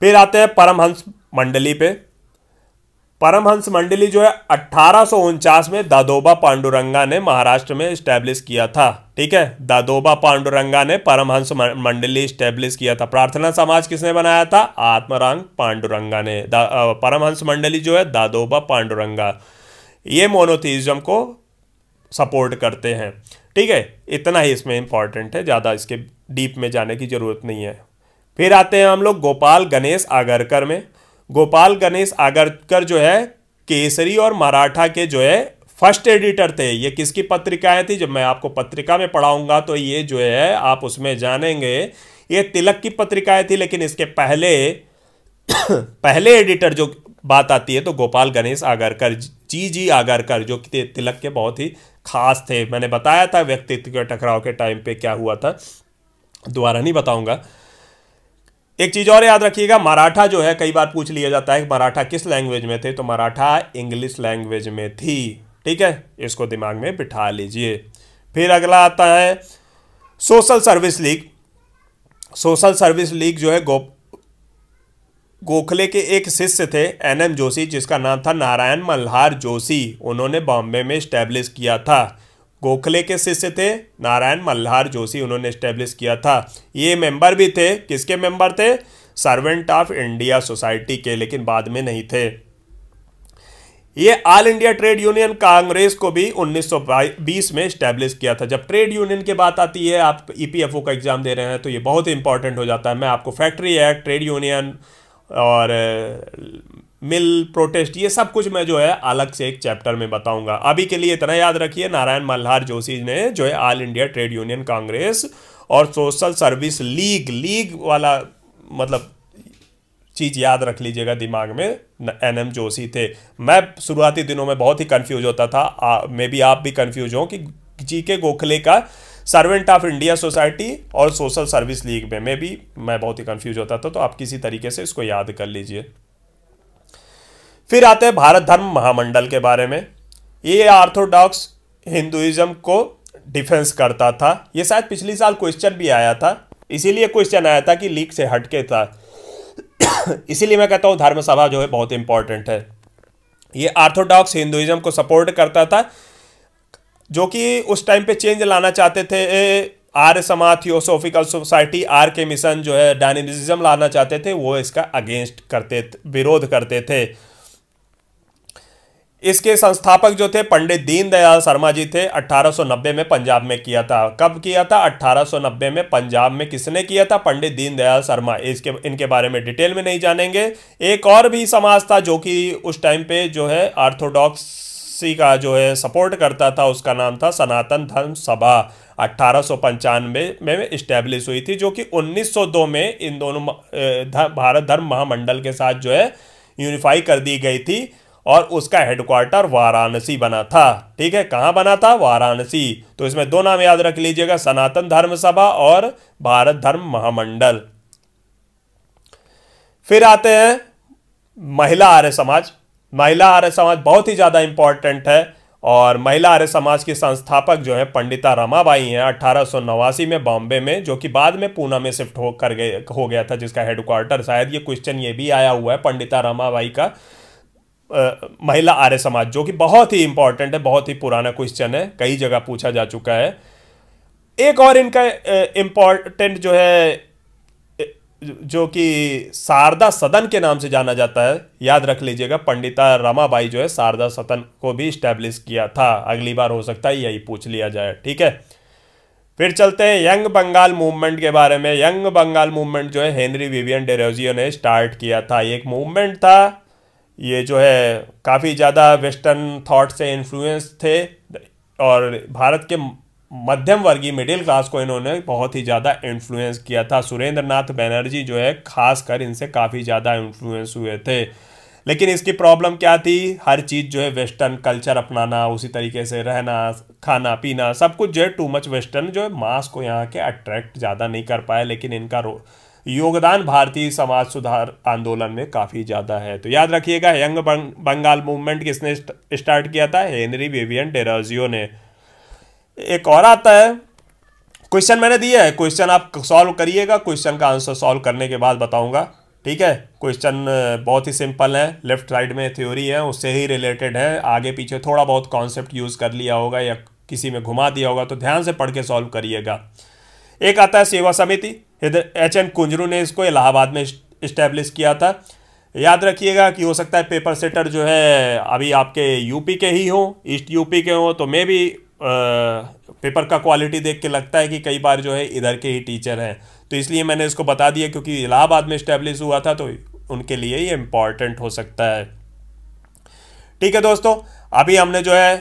फिर आते हैं परमहंस मंडली पे परमहंस मंडली जो है अठारह में दादोबा पांडुरंगा ने महाराष्ट्र में स्टैब्लिश किया था ठीक है दादोबा पांडुरंगा ने परमहंस मंडली स्टैब्लिश किया था प्रार्थना समाज किसने बनाया था आत्मरांग पांडुरंगा ने परमहंस मंडली जो है दादोबा पांडुरंगा ये मोनोथीजम को सपोर्ट करते हैं ठीक है इतना ही इसमें इंपॉर्टेंट है ज़्यादा इसके डीप में जाने की ज़रूरत नहीं है फिर आते हैं हम लोग गोपाल गणेश आगरकर में गोपाल गणेश आगरकर जो है केसरी और मराठा के जो है फर्स्ट एडिटर थे ये किसकी पत्रिकाएं थी जब मैं आपको पत्रिका में पढ़ाऊंगा तो ये जो है आप उसमें जानेंगे ये तिलक की पत्रिकाएं थी लेकिन इसके पहले पहले एडिटर जो बात आती है तो गोपाल गणेश आगरकर जी जी आगरकर जो कि तिलक के बहुत ही खास थे मैंने बताया था व्यक्तित्व के टकराव के टाइम पे क्या हुआ था दोबारा नहीं बताऊंगा एक चीज़ और याद रखिएगा मराठा जो है कई बार पूछ लिया जाता है कि मराठा किस लैंग्वेज में थे तो मराठा इंग्लिश लैंग्वेज में थी ठीक है इसको दिमाग में बिठा लीजिए फिर अगला आता है social service league social service league जो है गो गोखले के एक शिष्य थे एनएम जोशी जिसका नाम था नारायण मल्हार जोशी उन्होंने बॉम्बे में स्टैब्लिश किया था गोखले के शिष्य थे नारायण मल्हार जोशी उन्होंने स्टेब्लिश किया था ये मेंबर भी थे किसके मेंबर थे सर्वेंट ऑफ इंडिया सोसाइटी के लेकिन बाद में नहीं थे ये All India Trade Union Congress को भी 1920 में स्टैब्लिश किया था जब ट्रेड यूनियन की बात आती है आप ईपीएफओ e का एग्जाम दे रहे हैं तो ये बहुत इंपॉर्टेंट हो जाता है मैं आपको फैक्ट्री एक्ट ट्रेड यूनियन और मिल प्रोटेस्ट ये सब कुछ मैं जो है अलग से एक चैप्टर में बताऊंगा अभी के लिए इतना याद रखिए नारायण मल्हार जोशी ने जो है All India Trade Union Congress और सोशल सर्विस लीग लीग वाला मतलब चीज़ याद रख लीजिएगा दिमाग में एन एम जोशी थे मैं शुरुआती दिनों में बहुत ही कन्फ्यूज होता था मे बी आप भी कन्फ्यूज हों कि जी के गोखले का सर्वेंट ऑफ इंडिया सोसाइटी और सोशल सर्विस लीग में मे बी मैं बहुत ही कन्फ्यूज होता था तो आप किसी तरीके से इसको याद कर लीजिए फिर आते हैं भारत धर्म महामंडल के बारे में ये आर्थोडॉक्स हिंदुइज्म को डिफेंस करता था ये शायद पिछले साल क्वेश्चन भी आया था इसीलिए क्वेश्चन आया था कि लीक से हटके था इसीलिए मैं कहता हूँ धर्म सभा जो है बहुत इंपॉर्टेंट है ये आर्थोडॉक्स हिंदुइज्म को सपोर्ट करता था जो कि उस टाइम पे चेंज लाना चाहते थे Arya Samaj Theosophical Society R K Mission जो है डायनिज्म लाना चाहते थे वो इसका अगेंस्ट करते विरोध करते थे इसके संस्थापक जो थे पंडित दीनदयाल शर्मा जी थे 1890 में पंजाब में किया था कब किया था 1890 में पंजाब में किसने किया था पंडित दीनदयाल शर्मा इसके इनके बारे में डिटेल में नहीं जानेंगे एक और भी समाज था जो कि उस टाइम पे जो है ऑर्थोडॉक्सी का जो है सपोर्ट करता था उसका नाम था सनातन धर्म सभा अट्ठारह में इस्टेब्लिश हुई थी जो कि 1902 में इन दोनों भारत धर्म महामंडल के साथ जो है यूनिफाई कर दी गई थी और उसका हेडक्वार्टर वाराणसी बना था ठीक है कहाँ बना था वाराणसी तो इसमें दो नाम याद रख लीजिएगा सनातन धर्म सभा और भारत धर्म महामंडल फिर आते हैं महिला आर्य समाज महिला आर्य समाज बहुत ही ज़्यादा इंपॉर्टेंट है और महिला आर्य समाज के संस्थापक जो है पंडिता रमाबाई हैं अठारह में बॉम्बे में जो कि बाद में पूना में शिफ्ट हो कर गए हो गया था जिसका हेडक्वार्टर शायद ये क्वेश्चन ये भी आया हुआ है पंडिता रमाबाई का महिला आर्य समाज जो कि बहुत ही इंपॉर्टेंट है बहुत ही पुराना क्वेश्चन है कई जगह पूछा जा चुका है एक और इनका इंपॉर्टेंट जो है जो कि शारदा सदन के नाम से जाना जाता है याद रख लीजिएगा पंडिता रमाबाई जो है शारदा सदन को भी स्टैब्लिश किया था अगली बार हो सकता है यही पूछ लिया जाए ठीक है फिर चलते हैं यंग बंगाल मूवमेंट के बारे में यंग बंगाल मूवमेंट जो है हेनरी विवियन डेरोजियो ने स्टार्ट किया था एक मूवमेंट था ये जो है काफ़ी ज़्यादा वेस्टर्न थॉट से इन्फ्लुएंस थे और भारत के मध्यम वर्गीय मिडिल क्लास को इन्होंने बहुत ही ज़्यादा इन्फ्लुएंस किया था सुरेंद्र नाथ बैनर्जी जो है खासकर इनसे काफ़ी ज़्यादा इन्फ्लुएंस हुए थे लेकिन इसकी प्रॉब्लम क्या थी हर चीज़ जो है वेस्टर्न कल्चर अपनाना उसी तरीके से रहना खाना पीना सब कुछ जो है टू मच वेस्टर्न जो है मास को यहाँ के अट्रैक्ट ज़्यादा नहीं कर पाए लेकिन इनका रो योगदान भारतीय समाज सुधार आंदोलन में काफ़ी ज़्यादा है तो याद रखिएगा यंग बंग, बंगाल मूवमेंट किसने स्टार्ट किया था हेनरी विवियन डेराजियो ने एक और आता है क्वेश्चन मैंने दिया है क्वेश्चन आप सॉल्व करिएगा क्वेश्चन का आंसर सॉल्व करने के बाद बताऊंगा ठीक है क्वेश्चन बहुत ही सिंपल है लेफ्ट साइड में थ्योरी है उससे ही रिलेटेड है आगे पीछे थोड़ा बहुत कॉन्सेप्ट यूज़ कर लिया होगा या किसी में घुमा दिया होगा तो ध्यान से पढ़ के सॉल्व करिएगा एक आता है सेवा समिति इधर एच एन कुंजरू ने इसको इलाहाबाद में इस्टेब्लिश किया था याद रखिएगा कि हो सकता है पेपर सेटर जो है अभी आपके यूपी के ही हों ईस्ट यूपी के हों तो मे भी पेपर का क्वालिटी देख के लगता है कि कई बार जो है इधर के ही टीचर हैं तो इसलिए मैंने इसको बता दिया क्योंकि इलाहाबाद में इस्टेब्लिश हुआ था तो उनके लिए ये इम्पॉर्टेंट हो सकता है ठीक है दोस्तों अभी हमने जो है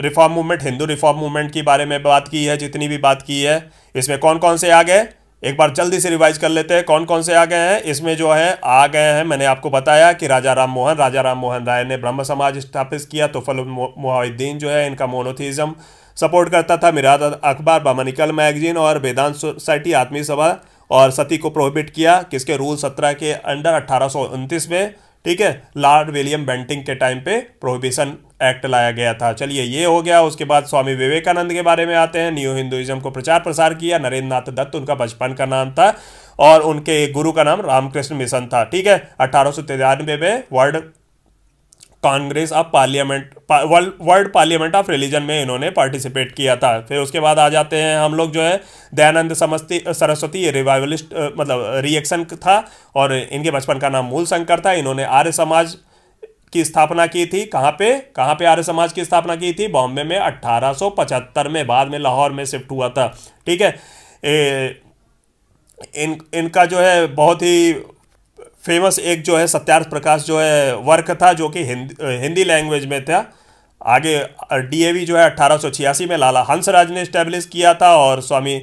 reform movement Hindu reform movement के बारे में बात की है जितनी भी बात की है इसमें कौन कौन से आ गए एक बार जल्दी से रिवाइज कर लेते हैं कौन कौन से आ गए हैं इसमें जो है आ गए हैं मैंने आपको बताया कि राजा राम मोहन राजा राम मोहन राय ने ब्रह्म समाज स्थापित किया तो फल मुहिद्दीन जो है इनका मोनोथीज़म सपोर्ट करता था मिराद अखबार बामानिकल मैगजीन और वेदांत सोसाइटी आत्मी सभा और सती को प्रोहिबिट किया किसके रूल सत्रह के अंडर अट्ठारह में ठीक है लॉर्ड विलियम बेंटिंग के टाइम पे प्रोहिबिशन एक्ट लाया गया था चलिए ये हो गया उसके बाद स्वामी विवेकानंद के बारे में आते हैं न्यू हिंदुइज्म को प्रचार प्रसार किया नरेंद्र नाथ दत्त उनका बचपन का नाम था और उनके गुरु का नाम रामकृष्ण मिशन था ठीक है अठारह में World Congress of Parliament World World Parliament of Religion में इन्होंने पार्टिसिपेट किया था फिर उसके बाद आ जाते हैं हम लोग जो है दयानंद समस्ती सरस्वती रिवाइवलिस्ट मतलब रिएक्शन था और इनके बचपन का नाम मूल शंकर था इन्होंने आर्य समाज की स्थापना की थी कहाँ पे कहाँ पे आर्य समाज की स्थापना की थी बॉम्बे में अट्ठारह में बाद में लाहौर में शिफ्ट हुआ था ठीक है ए, इन इनका जो है बहुत ही फेमस एक जो है सत्यार्थ प्रकाश जो है वर्क था जो कि हिंद, हिंदी लैंग्वेज में था आगे डीएवी जो है अट्ठारह में लाला हंसराज ने स्टैब्लिश किया था और स्वामी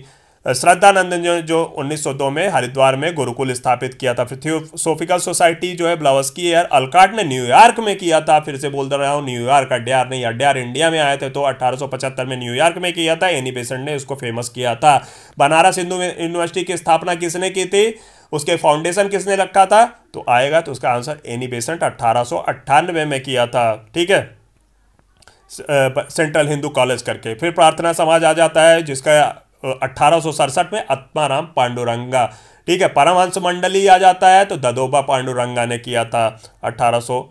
श्रद्धानंदन जो, जो 1902 में हरिद्वार में गुरुकुल स्थापित किया था फिर थियोसोफिकल सोसाइटी जो है ब्लावस्की एयर अलकाट ने न्यूयॉर्क में किया था फिर से बोल रहा हूँ न्यूयॉर्क अड्यार नहीं अड्यार इंडिया में आए थे तो 1875 में न्यूयॉर्क में किया था एनी बेसेंट ने उसको फेमस किया था बनारस हिंदू यूनिवर्सिटी की स्थापना किसने की थी उसके फाउंडेशन किसने रखा था तो आएगा तो उसका आंसर एनी बेसेंट अट्ठारह में किया था ठीक है सेंट्रल हिंदू कॉलेज करके फिर प्रार्थना समाज आ जाता है जिसका अट्ठारह में आत्माराम पांडुरंगा ठीक है परमहंस मंडली आ जाता है तो ददोबा पांडुरंगा ने किया था अट्ठारह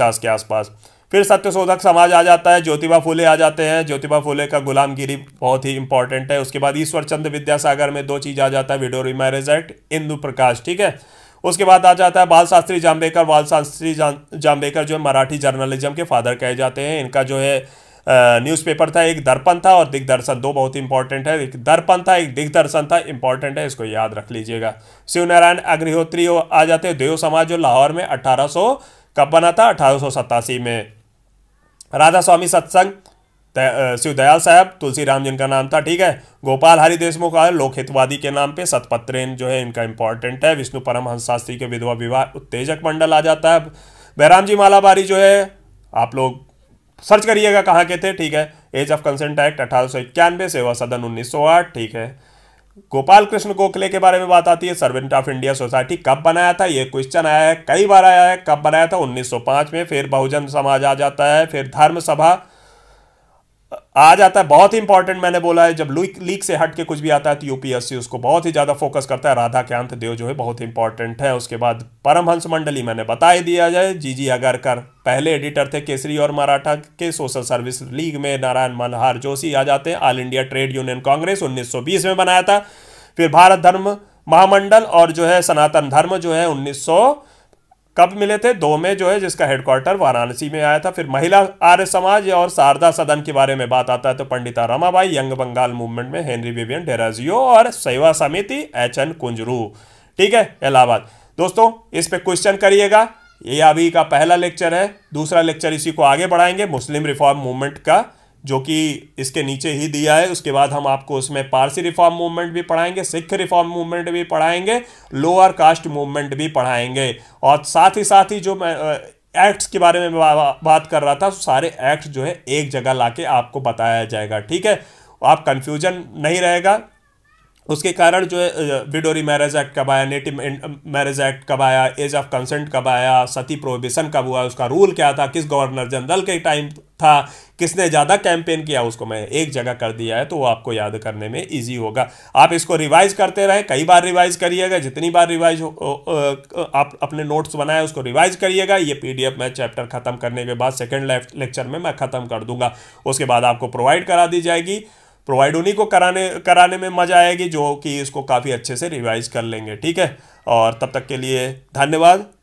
के आसपास फिर सत्यशोधक समाज आ जाता है ज्योतिबा फूले आ जाते हैं ज्योतिबा फूले का गुलामगिरी बहुत ही इंपॉर्टेंट है उसके बाद ईश्वर चंद विद्यासागर में दो चीज़ आ जाता है विडोरी मैरिज एक्ट इंदु प्रकाश ठीक है उसके बाद आ जाता है बाल शास्त्री जाम्बेकर बाल शास्त्री जाम्बेकर जो है मराठी जर्नलिज्म के फादर कहे जाते हैं इनका जो है न्यूज़पेपर था एक दर्पण था और दिग्दर्शन दो बहुत इंपॉर्टेंट है एक दर्पण था एक दिग्दर्शन था इंपॉर्टेंट है इसको याद रख लीजिएगा शिवनारायण अग्निहोत्री आ जाते हैं देव समाज जो लाहौर में अठारह कब बना था अठारह में राधा स्वामी सत्संग शिवदयाल साहब तुलसीराम जिनका नाम था ठीक है गोपाल हरि देशमुख और लोकहितवादी के नाम पे सतपत्रेन जो है इनका इंपॉर्टेंट है विष्णु हंस शास्त्री के विधवा विवाह उत्तेजक मंडल आ जाता है बहराम जी मालाबारी जो है आप लोग सर्च करिएगा कहाँ के थे ठीक है एज ऑफ कंसेंट एक्ट अठारह सौ इक्यानवे सेवा सदन उन्नीस सौ आठ ठीक है गोपाल कृष्ण गोखले के बारे में बात आती है सर्वेंट ऑफ इंडिया सोसाइटी कब बनाया था ये क्वेश्चन आया है कई बार आया है कब बनाया था 1905 में फिर बहुजन समाज आ जाता है फिर धर्म सभा आ जाता है बहुत ही इंपॉर्टेंट मैंने बोला है जब लीक लीक से हट के कुछ भी आता है तो यूपीएससी उसको बहुत ही ज़्यादा फोकस करता है राधा कांत देव जो है बहुत इंपॉर्टेंट है उसके बाद परमहंस मंडली मैंने बता ही दिया जाए जी जी अगरकर पहले एडिटर थे केसरी और मराठा के सोशल सर्विस लीग में नारायण मल्हार जोशी आ जाते हैं All India Trade Union Congress उन्नीस में बनाया था फिर भारत धर्म महामंडल और जो है सनातन धर्म जो है उन्नीस कब मिले थे दो में जो है जिसका हेडक्वार्टर वाराणसी में आया था फिर महिला आर्य समाज और शारदा सदन के बारे में बात आता है तो पंडिता रमाबाई यंग बंगाल मूवमेंट में हेनरी विवियन डेराजियो और सेवा समिति एच एन कुंजरू ठीक है इलाहाबाद दोस्तों इस पे क्वेश्चन करिएगा ये अभी का पहला लेक्चर है दूसरा लेक्चर इसी को आगे बढ़ाएंगे मुस्लिम रिफॉर्म मूवमेंट का जो कि इसके नीचे ही दिया है उसके बाद हम आपको उसमें पारसी रिफॉर्म मूवमेंट भी पढ़ाएंगे सिख रिफॉर्म मूवमेंट भी पढ़ाएंगे लोअर कास्ट मूवमेंट भी पढ़ाएंगे और साथ ही साथ ही जो मैं एक्ट्स के बारे में बात कर रहा था तो सारे एक्ट्स जो है एक जगह ला आपको बताया जाएगा ठीक है आप कंफ्यूजन नहीं रहेगा उसके कारण जो है विडोरी मैरिज एक्ट कब आया नेटिव मैरिज एक्ट कब आया एज ऑफ कंसेंट कब आया सती प्रोहिबिशन कब हुआ उसका रूल क्या था किस गवर्नर जनरल के टाइम था किसने ज़्यादा कैंपेन किया उसको मैं एक जगह कर दिया है तो वो आपको याद करने में इजी होगा आप इसको रिवाइज करते रहे कई बार रिवाइज करिएगा जितनी बार रिवाइज आप अपने नोट्स बनाए उसको रिवाइज करिएगा ये पीडीएफ मैं चैप्टर खत्म करने के बाद सेकेंड लेक्चर में मैं ख़त्म कर दूंगा उसके बाद आपको प्रोवाइड करा दी जाएगी प्रोवाइड उन्हीं को कराने कराने में मज़ा आएगी जो कि इसको काफ़ी अच्छे से रिवाइज कर लेंगे ठीक है और तब तक के लिए धन्यवाद